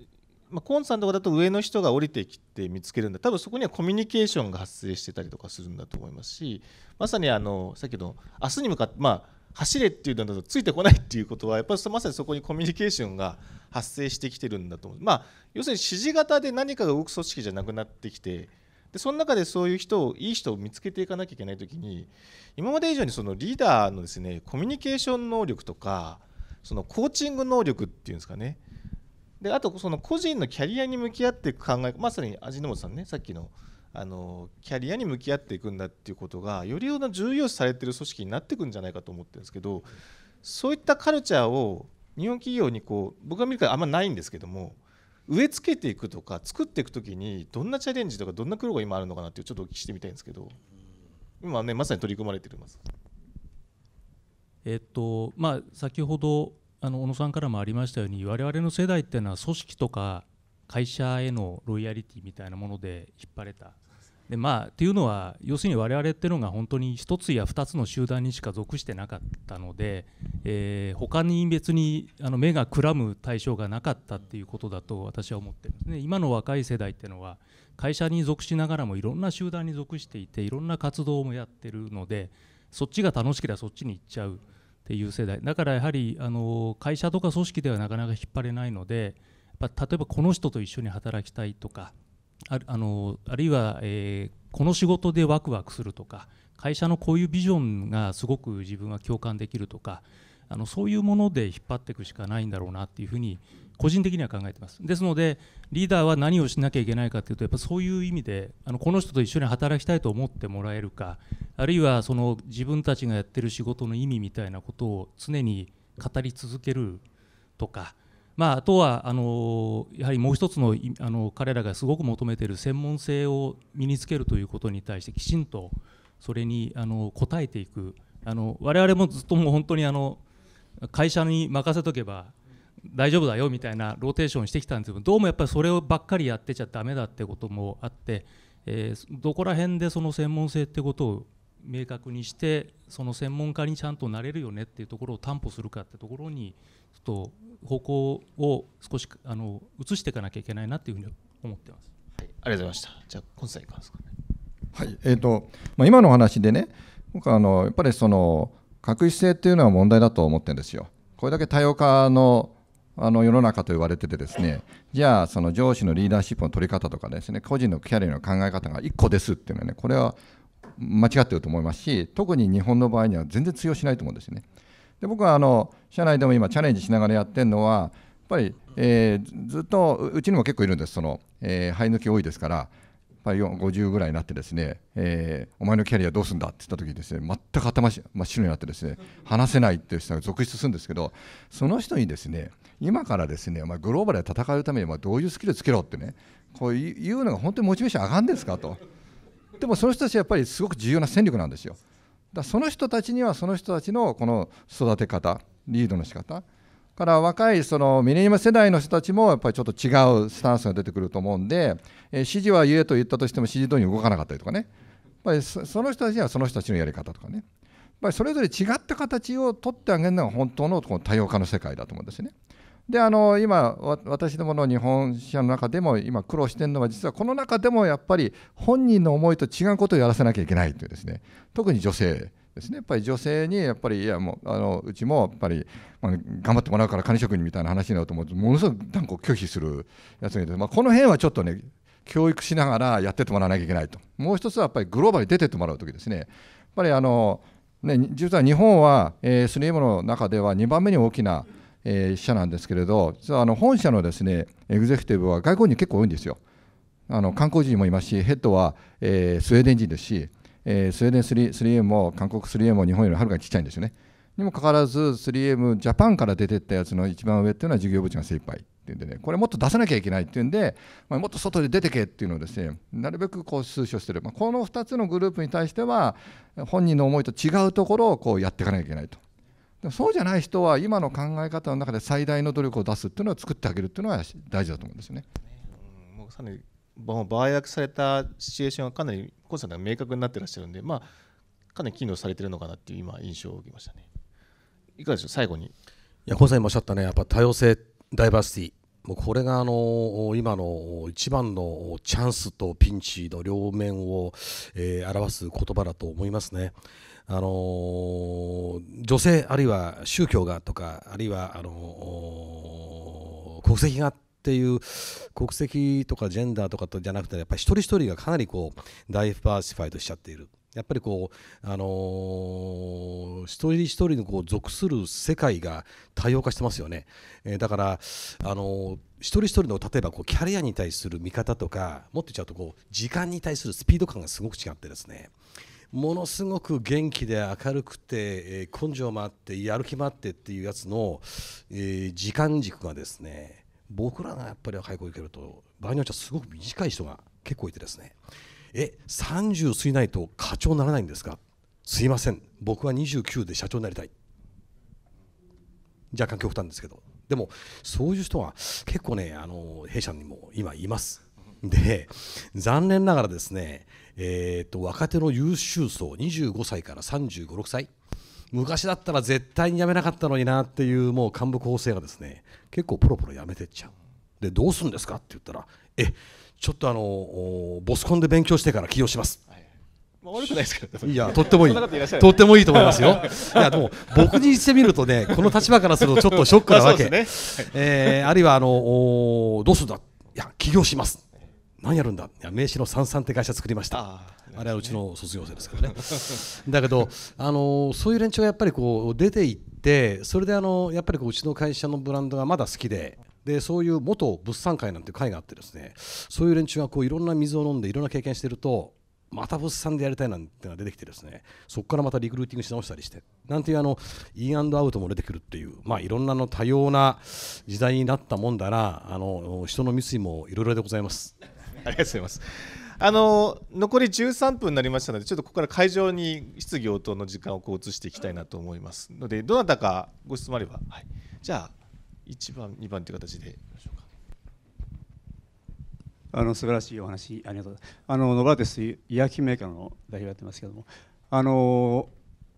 あ、まあ、コンさんとかだと上の人が降りてきて見つけるんで多分そこにはコミュニケーションが発生してたりとかするんだと思いますしまさにあのさっきの明日に向かって、まあ、走れっていうのだとついてこないっていうことはやっぱりまさにそこにコミュニケーションが発生してきてるんだと思う、まあ、要するに指示型で何かが動く組織じゃなくなってきて。でその中でそういう人をいい人を見つけていかなきゃいけない時に今まで以上にそのリーダーのですねコミュニケーション能力とかそのコーチング能力っていうんですかねであとその個人のキャリアに向き合っていく考えまさに味の素さんねさっきのあのキャリアに向き合っていくんだっていうことがより重要視されてる組織になっていくんじゃないかと思ってるんですけどそういったカルチャーを日本企業にこう僕が見るからあんまないんですけども植え付けていくとか作っていくときにどんなチャレンジとかどんな苦労が今あるのかなってちょっとお聞きしてみたいんですけど今ねまさに取り組まれています。えっとまあ、先ほどあの小野さんからもありましたように我々の世代っていうのは組織とか会社へのロイヤリティみたいなもので引っ張れたでまあ、っていうのは要するに我々っていうのが本当に1つや2つの集団にしか属してなかったので、えー、他に別にあの目がくらむ対象がなかったっていうことだと私は思ってるんですね今の若い世代っていうのは会社に属しながらもいろんな集団に属していていろんな活動もやってるのでそっちが楽しければそっちに行っちゃうっていう世代だからやはりあの会社とか組織ではなかなか引っ張れないのでやっぱ例えばこの人と一緒に働きたいとか。あるあのあるいは、えー、この仕事でワクワクするとか会社のこういうビジョンがすごく自分は共感できるとかあのそういうもので引っ張っていくしかないんだろうなっていうふうに個人的には考えてますですのでリーダーは何をしなきゃいけないかというとやっぱそういう意味であのこの人と一緒に働きたいと思ってもらえるかあるいはその自分たちがやってる仕事の意味みたいなことを常に語り続けるとかまあ、あとはあのやはりもう一つのあの彼らがすごく求めている専門性を身につけるということに対してきちんとそれにあの応えていくあの我々もずっともう本当にあの会社に任せとけば大丈夫だよみたいなローテーションしてきたんですけどどうもやっぱりそれをばっかりやってちゃだめだってこともあって、えー、どこら辺でその専門性ってことを明確にしてその専門家にちゃんとなれるよねっていうところを担保するかってところにちょっと方向を少しあの移していかなきゃいけないなっていうふうに思ってます。はい、ありがとうございました。じゃあ今世いかがですかね。はい、えっ、ー、とまあ、今の話でね、僕はあのやっぱりその確一性っていうのは問題だと思ってるんですよ。これだけ多様化のあの世の中と言われててですね、じゃあその上司のリーダーシップの取り方とかですね、個人のキャリアの考え方が一個ですっていうのはね、これは間違ってると思いますし特に日本の場合には全然通用しないと思うんですよね。で僕はあの社内でも今チャレンジしながらやってるのはやっぱり、えー、ずっとうちにも結構いるんですその、えー、生え抜き多いですからやっぱり50ぐらいになってですね、えー、お前のキャリアどうすんだって言った時にですね全く頭真っ白になってですね話せないっていう人が続出するんですけどその人にですね今からですねお前グローバルで戦うためにどういうスキルつけろってねこういうのが本当にモチベーション上がるんですかと。でもその人たちはやっぱりすごく重要な戦力なんですよ。だその人たちにはその人たちのこの育て方、リードの仕方から若いそのミレニアム世代の人たちもやっぱりちょっと違うスタンスが出てくると思うんで、えー、指示は言えと言ったとしても指示通りに動かなかったりとかね、やっぱりその人たちにはその人たちのやり方とかね、やっぱりそれぞれ違った形を取ってあげるのが本当のこの多様化の世界だと思うんですよね。であの今私どもの日本支社の中でも今苦労してるのは実はこの中でもやっぱり本人の思いと違うことをやらせなきゃいけないというですね特に女性ですねやっぱり女性にやっぱりいやもうあのうちもやっぱり、まあ、頑張ってもらうから管理職人みたいな話になると思うとものすごく断固拒否するやつがいて、まあ、この辺はちょっとね教育しながらやってってもらわなきゃいけないともう一つはやっぱりグローバルに出てってもらう時ですねやっぱりあのね実は日本は、えー、スリムの中では2番目に大きな、えー、社なんですけれど、実はあの本社のですねエグゼクティブは外国人結構多いんですよ。あの韓国人もいますし、ヘッドは、えー、スウェーデン人ですし、えー、スウェーデン 3, m も韓国 3M も日本よりはるかにちっちゃいんですよね。にもかかわらず 3M ジャパンから出てったやつの一番上っていうのは事業部長が精一杯っていうんでねこれもっと出さなきゃいけないっていうんで、まあ、もっと外で出てけっていうのをですねなるべくこう推奨してる、まあ、この2つのグループに対しては本人の思いと違うところをこうやっていかなきゃいけないとそうじゃない人は今の考え方の中で最大の努力を出すっていうのは作ってあげるっていうのは大事だと思うんですよね。もうさらに売約されたシチュエーションはかなりコンさんが明確になってらっしゃるんで、まあ、かなり機能されてるのかなっていう今印象を受けましたね。いかがでしょう最後にいやコさん今おっしゃったねやっぱ多様性ダイバーシティもうこれがあの今の一番のチャンスとピンチの両面を、えー、表す言葉だと思いますね。あの女性あるいは宗教がとかあるいはあの国籍がっていう国籍とかジェンダーとかとじゃなくてやっぱり一人一人がかなりこうダイバーシファイドしちゃっている。やっぱりこう、あのー、一人一人のこう属する世界が多様化してますよね、えー、だから、あのー、一人一人の例えばこうキャリアに対する見方とかもっと言っちゃうとこう時間に対するスピード感がすごく違ってですねものすごく元気で明るくて、えー、根性もあってやる気もあってっていうやつの、えー、時間軸がですね僕らがやっぱり若い子いけると場合によってはすごく短い人が結構いてですねえ30過ぎないと課長にならないんですかすいません僕は29で社長になりたい若干極端ですけどでもそういう人は結構ねあの弊社にも今いますで残念ながらですね、えー、と若手の優秀層25歳から35、6歳昔だったら絶対に辞めなかったのになっていうもう幹部構成がですね結構ポロポロ辞めてっちゃうでどうするんですかって言ったらえちょっとあのボスコンで勉強してから起業します、まあ、悪くないですけどいやとってもいいとってもいいと思いますよ いやでも僕にしてみるとねこの立場からするとちょっとショックなわけ、えあるいはあのどうするんだいや起業します何やるんだいや名刺の三三って会社作りましたあ,、れはうちの卒業生ですけどね だけどあのそういう連中がやっぱりこう出ていってそれであのやっぱりこううちの会社のブランドがまだ好きででそういう元物産会なんていう会があってですねそういう連中がこういろんな水を飲んでいろんな経験してるとまた物産でやりたいなんてのが出てきてですねそこからまたリクルーティングし直したりしてなんていうあのインアウトも出てくるっていう、まあ、いろんなの多様な時代になったもんだらあの人の密井もいろいろでございます。ありがとうございます。あの残り13分になりましたので、ちょっとここから会場に質疑応答の時間をこう移していきたいなと思いますので、どなたかご質問あれば、はい、じゃあ、1番、2番という形であの素晴らしいお話、ありがとうございます。あのノバテス医薬品メーカーの代表やってますけども、あの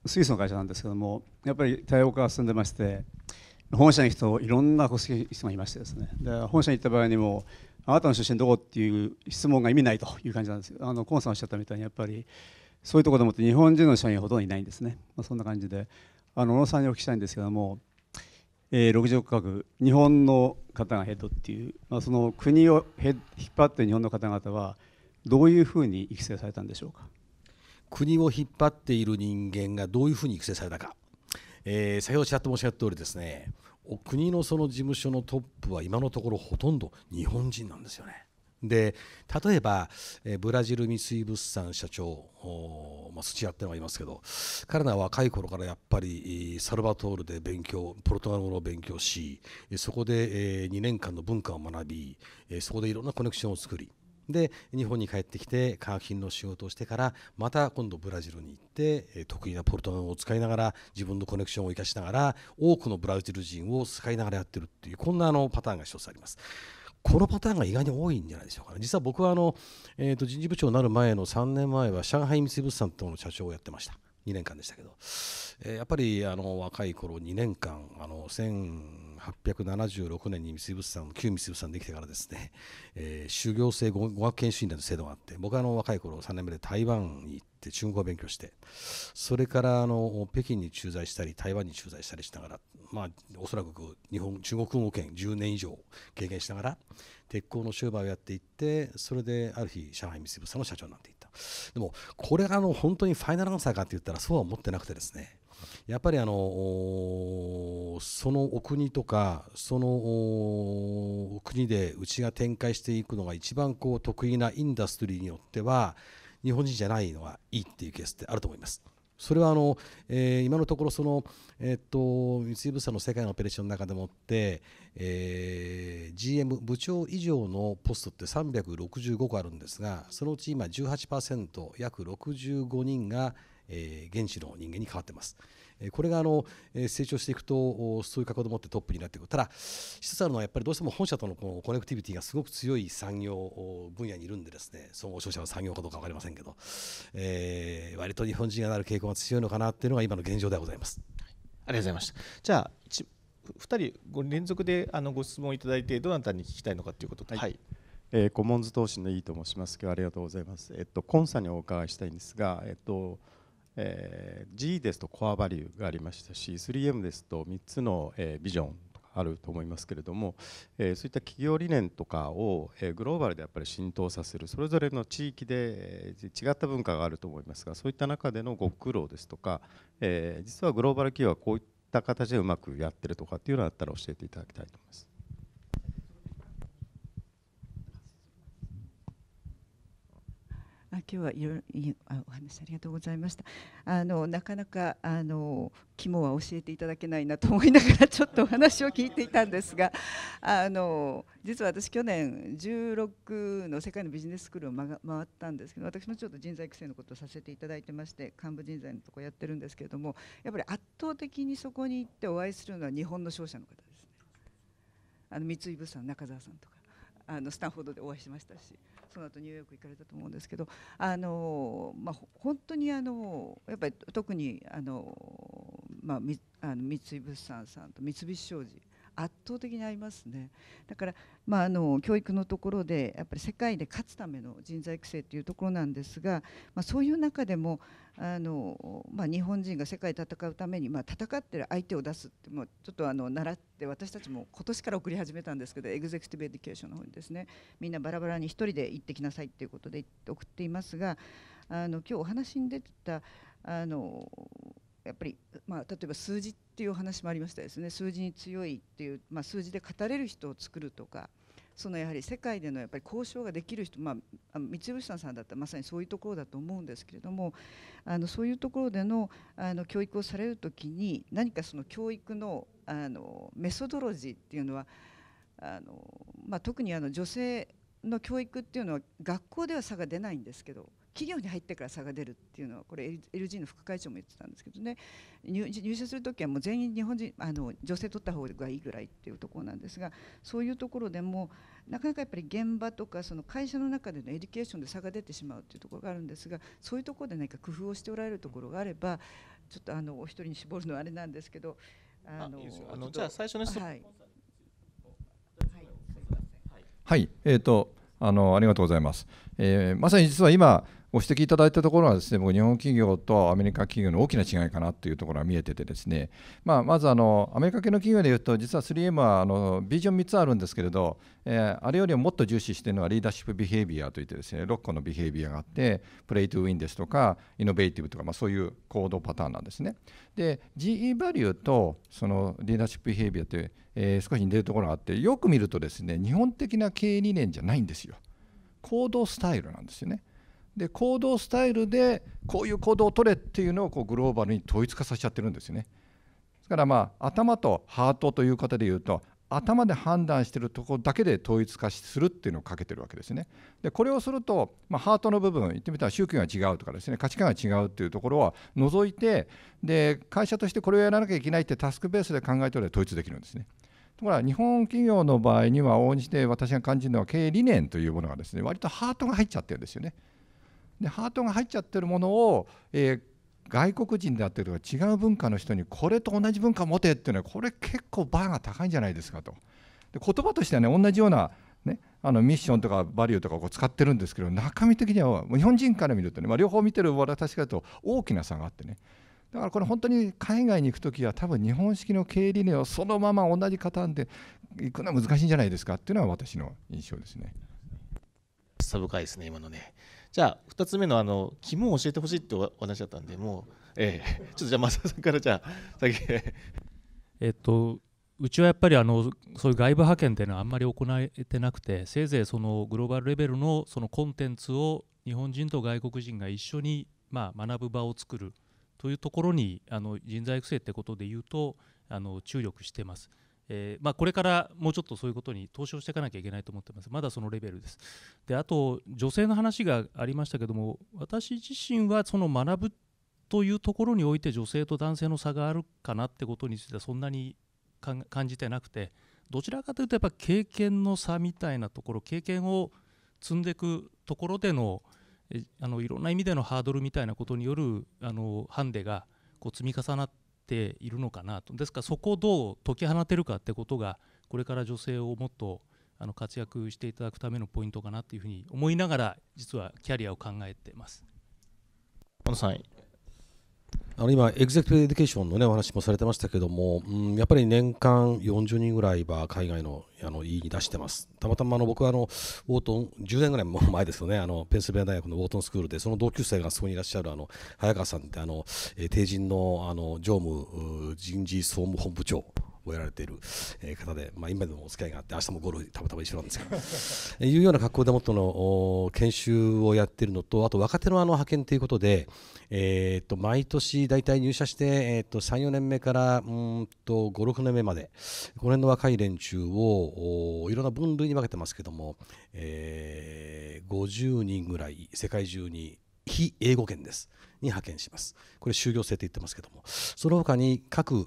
スイスの会社なんですけども、やっぱり多様化が進んでまして、本社に行くといろんな戸籍人がいましてですね、で本社に行った場合にも、あなたの出身どこっていう質問が意味ないという感じなんですけどあのコンさんおっしゃったみたいにやっぱりそういうところでもって日本人の社員はほとんどいないんですね、まあ、そんな感じであの小野さんにお聞きしたいんですけども、えー、60億国日本の方がヘッドっていう、まあ、その国を引っ張ってる日本の方々はどういうふうに育成されたんでしょうか国を引っ張っている人間がどういうふうに育成されたか、えー、先ほどちらっと申し上げた通りですね国のその事務所のトップは今のところほとんど日本人なんですよね。で例えば、えブラジル三井物産社長、まあ、土屋ってのがいますけど彼らは若い頃からやっぱりサルバトールで勉強ポルトガル語の勉強しそこで、え2年間の文化を学びそこでいろんなコネクションを作りで日本に帰ってきて化学品の仕事をしてからまた今度ブラジルに行って得意なポルトガル語を使いながら自分のコネクションを生かしながら多くのブラジル人を使いながらやってるっていうこんなあのパターンが一つあります。このパターンが意外に多いんじゃないでしょうかね。実は僕はあの、えー、と人事部長になる前の3年前は上海三井物産等の社長をやってました。2年間でしたけど、えー、やっぱりあの若い頃2年間あの1000 1876年に三井物産旧三井物産できてからですね、えー、修行生語学研修院の制度があって僕はあの若い頃3年目で台湾に行って中国語を勉強してそれからあの北京に駐在したり台湾に駐在したりしながら、まあ、おそらく日本中国語圏10年以上経験しながら鉄鋼の商売をやっていってそれである日上海三井物産の社長になっていったでもこれがあの本当にファイナルアンサーかって言ったらそうは思ってなくてですねやっぱりあのそのお国とかその国でうちが展開していくのが一番こう得意なインダストリーによっては日本人じゃないのがいいっていうケースってあると思います。それはあの、えー、今のところその、えー、と三井物産の世界のオペレーションの中でもって、えー、GM 部長以上のポストって365個あるんですがそのうち今18%約65人が、えー、現地の人間に変わってます。これがあの成長していくとそういう覚悟を持ってトップになっていくただ一つあるのはやっぱりどうしても本社とのこのコネクティビティがすごく強い産業分野にいるんでですね総合商社の産業かどうか分かりませんけど、えー、割と日本人がなる傾向が強いのかなっていうのが今の現状ではございます。はい、ありがとうございましたじゃあ2人ご連続であのご質問いただいてどなたに聞きたいのかということはい、はいえー、コモンズ投資のいいと申します今日はありがとうございます、えっと、コンサにお伺いしたいんですが、えっと、えー、G ですとコアバリューがありましたし 3M ですと3つの、えー、ビジョンとかあると思いますけれども、えー、そういった企業理念とかを、えー、グローバルでやっぱり浸透させるそれぞれの地域で、えー、違った文化があると思いますがそういった中でのご苦労ですとか、えー、実はグローバル企業はこういった形でうまくやってるとかっていうのがあったら教えていただきたいと思います。今日はいろいろあお話ありがとうございましたあのなかなかあの肝は教えていただけないなと思いながらちょっとお話を聞いていたんですがあの実は私去年16の世界のビジネススクールを回ったんですけど私もちょっと人材育成のことをさせていただいてまして幹部人材のとこやってるんですけれどもやっぱり圧倒的にそこに行ってお会いするのは日本の商社の方ですねあの三井物産中澤さんとかあのスタンフォードでお会いしましたし。その後ニューヨーク行かれたと思うんですけどあの、まあ、本当にあのやっぱり特にあの、まあ、あの三井物産さんと三菱商事圧倒的にありますねだから、まあ、あの教育のところでやっぱり世界で勝つための人材育成というところなんですが、まあ、そういう中でもあの、まあ、日本人が世界で戦うために、まあ、戦ってる相手を出すってもうちょっとあの習って私たちも今年から送り始めたんですけどエグゼクティブ・エデュケーションの方にですねみんなバラバラに1人で行ってきなさいということで送っていますがあの今日お話に出てたあのやっぱり、まあ、例えば数字ってっていう話もありましたですね数字に強いっていう、まあ、数字で語れる人を作るとかそのやはり世界でのやっぱり交渉ができる人、まあ、三吉さんだったらまさにそういうところだと思うんですけれどもあのそういうところでのあの教育をされる時に何かその教育のあのメソドロジーっていうのはあの、まあ、特にあの女性の教育っていうのは学校では差が出ないんですけど企業に入ってから差が出るっていうのはこれ LG の副会長も言ってたんですけどね入社する時はもう全員日本人あの女性取った方がいいぐらいっていうところなんですがそういうところでもなかなかやっぱり現場とかその会社の中でのエデュケーションで差が出てしまうっていうところがあるんですがそういうところで何か工夫をしておられるところがあればちょっとあのお一人に絞るのはあれなんですけどあのあのじゃあ最初の質問、はいはい、えっ、ー、とあのありがとうございます。えー、まさに実は今ご指摘いただいたところはですね、僕日本企業とアメリカ企業の大きな違いかなというところが見えててですね、まあ、まずあのアメリカ系の企業でいうと、実は 3M はあのビジョン3つあるんですけれど、えー、あれよりももっと重視しているのはリーダーシップビヘイビアといってですね、6個のビヘイビアがあって、プレイトゥウィンですとか、イノベーティブとか、まあ、そういう行動パターンなんですね。で、GE バリューとそのリーダーシップビヘイビアという、えー、少し似てるところがあって、よく見るとですね、日本的な経営理念じゃないんですよ。行動スタイルなんですよね。で行動スタイルでこういう行動を取れっていうのをこうグローバルに統一化させちゃってるんですよね。ですからまあ頭とハートという方で言うと頭で判断してるとこだけで統一化するっていうのをかけてるわけですね。でこれをすると、まあ、ハートの部分言ってみたら宗教が違うとかですね価値観が違うっていうところは除いてで会社としてこれをやらなきゃいけないってタスクベースで考えておれば統一できるんですね。ところが日本企業の場合には応じて私が感じるのは経営理念というものがですね割とハートが入っちゃってるんですよね。でハートが入っちゃってるものを、えー、外国人であったりとか違う文化の人にこれと同じ文化を持てっていうのはこれ結構バーが高いんじゃないですかとで言葉としてはね同じような、ね、あのミッションとかバリューとかを使ってるんですけど中身的には日本人から見るとね、まあ、両方見てる私からと大きな差があってねだからこれ本当に海外に行く時は多分日本式の経営理念をそのまま同じ型で行くのは難しいんじゃないですかっていうのは私の印象ですね。深いですね今のね。じゃあ2つ目のあの肝を教えてほしいってお話だったんでもう、えちょっとじゃあ増田さんからじゃあ先えっとうちはやっぱりあのそういう外部派遣っていうのはあんまり行えてなくてせいぜいそのグローバルレベルのそのコンテンツを日本人と外国人が一緒にまあ学ぶ場を作るというところにあの人材育成ってことでいうとあの注力してます。えー、まあ、これからもうちょっとそういうことに投資をしていかなきゃいけないと思ってます、まだそのレベルです。であと、女性の話がありましたけども、私自身はその学ぶというところにおいて、女性と男性の差があるかなってことについては、そんなに感じてなくて、どちらかというと、やっぱ経験の差みたいなところ、経験を積んでいくところでの、あのいろんな意味でのハードルみたいなことによるあのハンデがこう積み重なって、ているのかなとですからそこをどう解き放てるかってことがこれから女性をもっとあの活躍していただくためのポイントかなというふうに思いながら実はキャリアを考えています。小野さんあの今、エグゼクティブ・エデュケーションの、ね、お話もされてましたけども、うん、やっぱり年間40人ぐらいは海外のあのに出してます。たまたまあの僕はあのウォートン、10年ぐらい前ですよね、あのペンシルベニア大学のウォートンスクールで、その同級生がそこにいらっしゃるあの早川さんってあの、え定人のあの常務人事総務本部長をやられている方で、まあ、今でもお付き合いがあって明日もゴルフたまたま一緒なんですけど いうような格好でもっとの研修をやっているのとあと若手のあの派遣ということで、えー、と毎年大体入社して、えー、と34年目からうんと56年目までこの辺の若い連中をいろんな分類に分けてますけども、えー、50人ぐらい世界中に非英語圏です。派遣します。これ就業制って言ってますけども、その他に各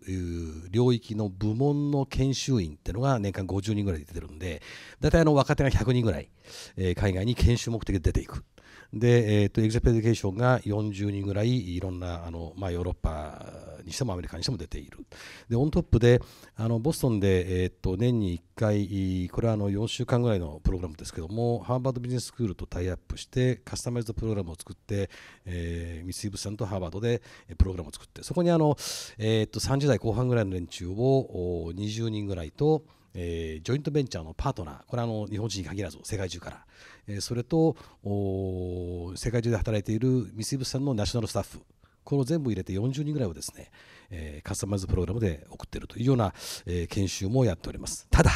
領域の部門の研修員っていうのが年間50人ぐらい出てるんで、大体あの若手が100人ぐらい、え海外に研修目的で出ていくで、えーと、エグゼプエデュケーションが40人ぐらいいろんなあの、まあ、ヨーロッパにしてもアメリカにしても出ているでオントップであのボストンで、えーと、年に1回これはあの4週間ぐらいのプログラムですけどもハーバードビジネススクールとタイアップしてカスタマイズドプログラムを作って、えー、三井物産とハーバードでプログラムを作ってそこにあの、えーと30代後半ぐらいの連中を20人ぐらいとえー、ジョイントベンチャーのパートナー、これはあの日本人に限らず世界中から、それと世界中で働いている三井物産のナショナルスタッフこの全部入れて40人ぐらいをですね、えカスタマイズプログラムで送っているというような、え研修もやっておりますただ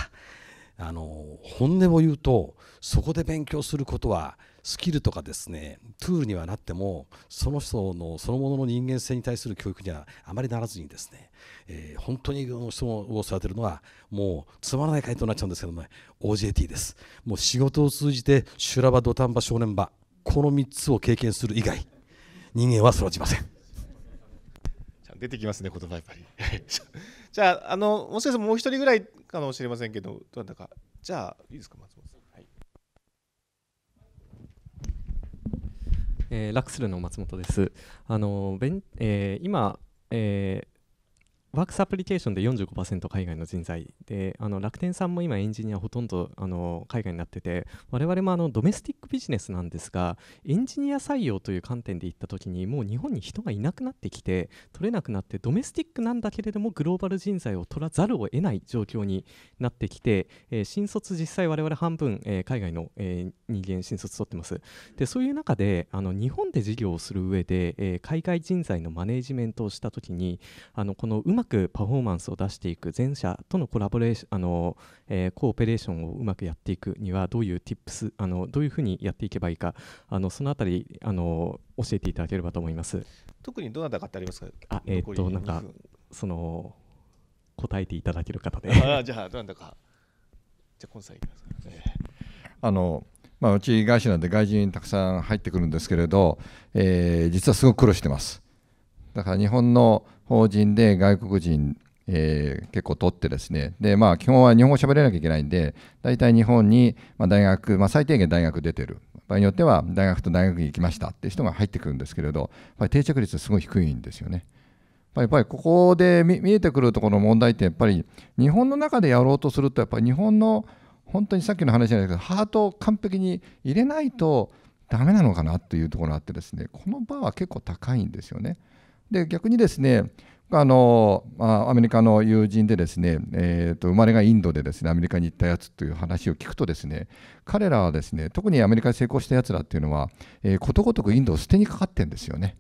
あの本音を言うとそこで勉強することはスキルとかですねツールにはなってもその人のそのものの人間性に対する教育にはあまりならずにですねえー、本当に質問をされてるのはもうつまらない回答になっちゃうんですけどね OJT ですもう仕事を通じて修羅場土壇場正念場この3つを経験する以外人間は育ちません出てきますね言葉やっぱり じゃああのもしかしたらもう一人ぐらいかもしれませんけどどなたかじゃあいいですか松本さんはいえー、ラクスルの松本です。あのベンえー、今、えワークスアプリケーションで45%海外の人材であの楽天さんも今エンジニアほとんどあの海外になってて我々もあのドメスティックビジネスなんですがエンジニア採用という観点でいった時にもう日本に人がいなくなってきて取れなくなってドメスティックなんだけれどもグローバル人材を取らざるを得ない状況になってきて、えー、新卒実際我々半分、えー、海外の、えー、人間新卒取ってますでそういう中であの日本で事業をする上で、え海外人材のマネジメントをした時にあのこのうまくパフォーマンスを出していく前者とのコラボレーションあの、えー、コーペレーションをうまくやっていくにはどういうィップスあのどういうふうにやっていけばいいかあのそのあたりあの教えていただければと思います特にどなたかってありますかあえー、っとなんかその答えていただける方であじゃあどなたかじゃあコンサすか、ね、あのまあ、うち外資なんで外人たくさん入ってくるんですけれど、えー、実はすごく苦労してますだから日本の法人で外国人、えー、結構取ってですねで、まあ、基本は日本語喋れなきゃいけないんで大体日本に、まあ、大学、まあ、最低限大学出てる場合によっては大学と大学に行きましたっていう人が入ってくるんですけれどやっぱり定着率すごい低いんですよね。やっぱりここで見えてくるところの問題ってやっぱり日本の中でやろうとするとやっぱり日本の本当にさっきの話じゃないですけどハートを完璧に入れないとダメなのかなというところがあってですねこの場は結構高いんですよね。で逆にですねあのアメリカの友人でですね、えーと、生まれがインドでですねアメリカに行ったやつという話を聞くとですね彼らはですね特にアメリカに成功したやつらっていうのは、えー、ことごとくインドを捨てにかかってんですよね。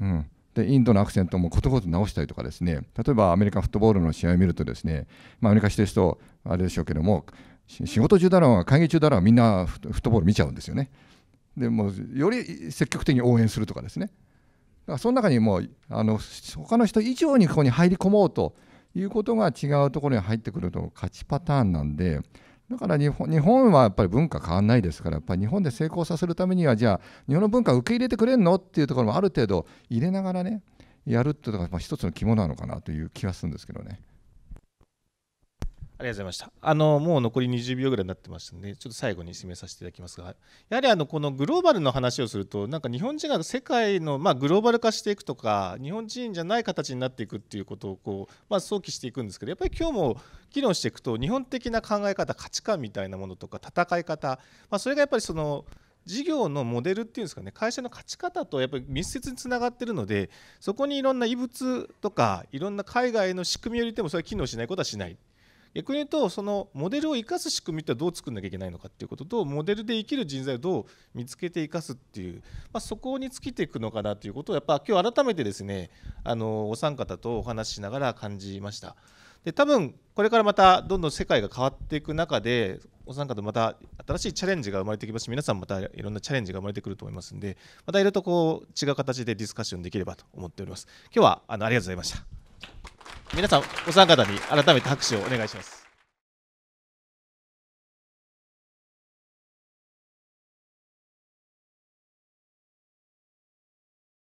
うん、でインドのアクセントもことごと直したりとかですね例えばアメリカフットボールの試合を見るとですね、まあ、アメリカしてる人あれでしょうけども仕事中だろうが会議中だろうがみんなフットボール見ちゃうんですよね。でもより積極的に応援するとかですね。らその中にもうあの他の人以上にここに入り込もうということが違うところに入ってくると勝ちパターンなんでだから日本日本はやっぱり文化変わらないですからやっぱり日本で成功させるためにはじゃあ日本の文化を受け入れてくれるのっていうところもある程度入れながらねやるっていうのが一つの肝なのかなという気がするんですけどね。ありがとうございました。あのもう残り20秒ぐらいになってましたので、ちょっと最後に締めさせていただきますが、やはりあのこのグローバルの話をすると、なんか日本人が世界のまあ、グローバル化していくとか、日本人じゃない形になっていくっていうことをこうまあ、想起していくんですけど、やっぱり今日も議論していくと、日本的な考え方、価値観みたいなものとか戦い方、まあ、それがやっぱりその事業のモデルっていうんですかね会社の勝ち方とやっぱり密接につながってるのでそこにいろんな異物とかいろんな海外の仕組みよりでもそれは機能しないことはしない逆に言うとそのモデルを生かす仕組みってどう作んなきゃいけないのかっていうこととモデルで生きる人材をどう見つけて生かすっていう、まあ、そこに尽きていくのかなということをやっぱ今日改めてですねあのお三方とお話ししながら感じました。で多分これからまたどんどん世界が変わっていく中でお三方また新しいチャレンジが生まれてきますし皆さんまたいろんなチャレンジが生まれてくると思いますんでまたいろいろとこう違う形でディスカッションできればと思っております今日はあのありがとうございました皆さんお三方に改めて拍手をお願いします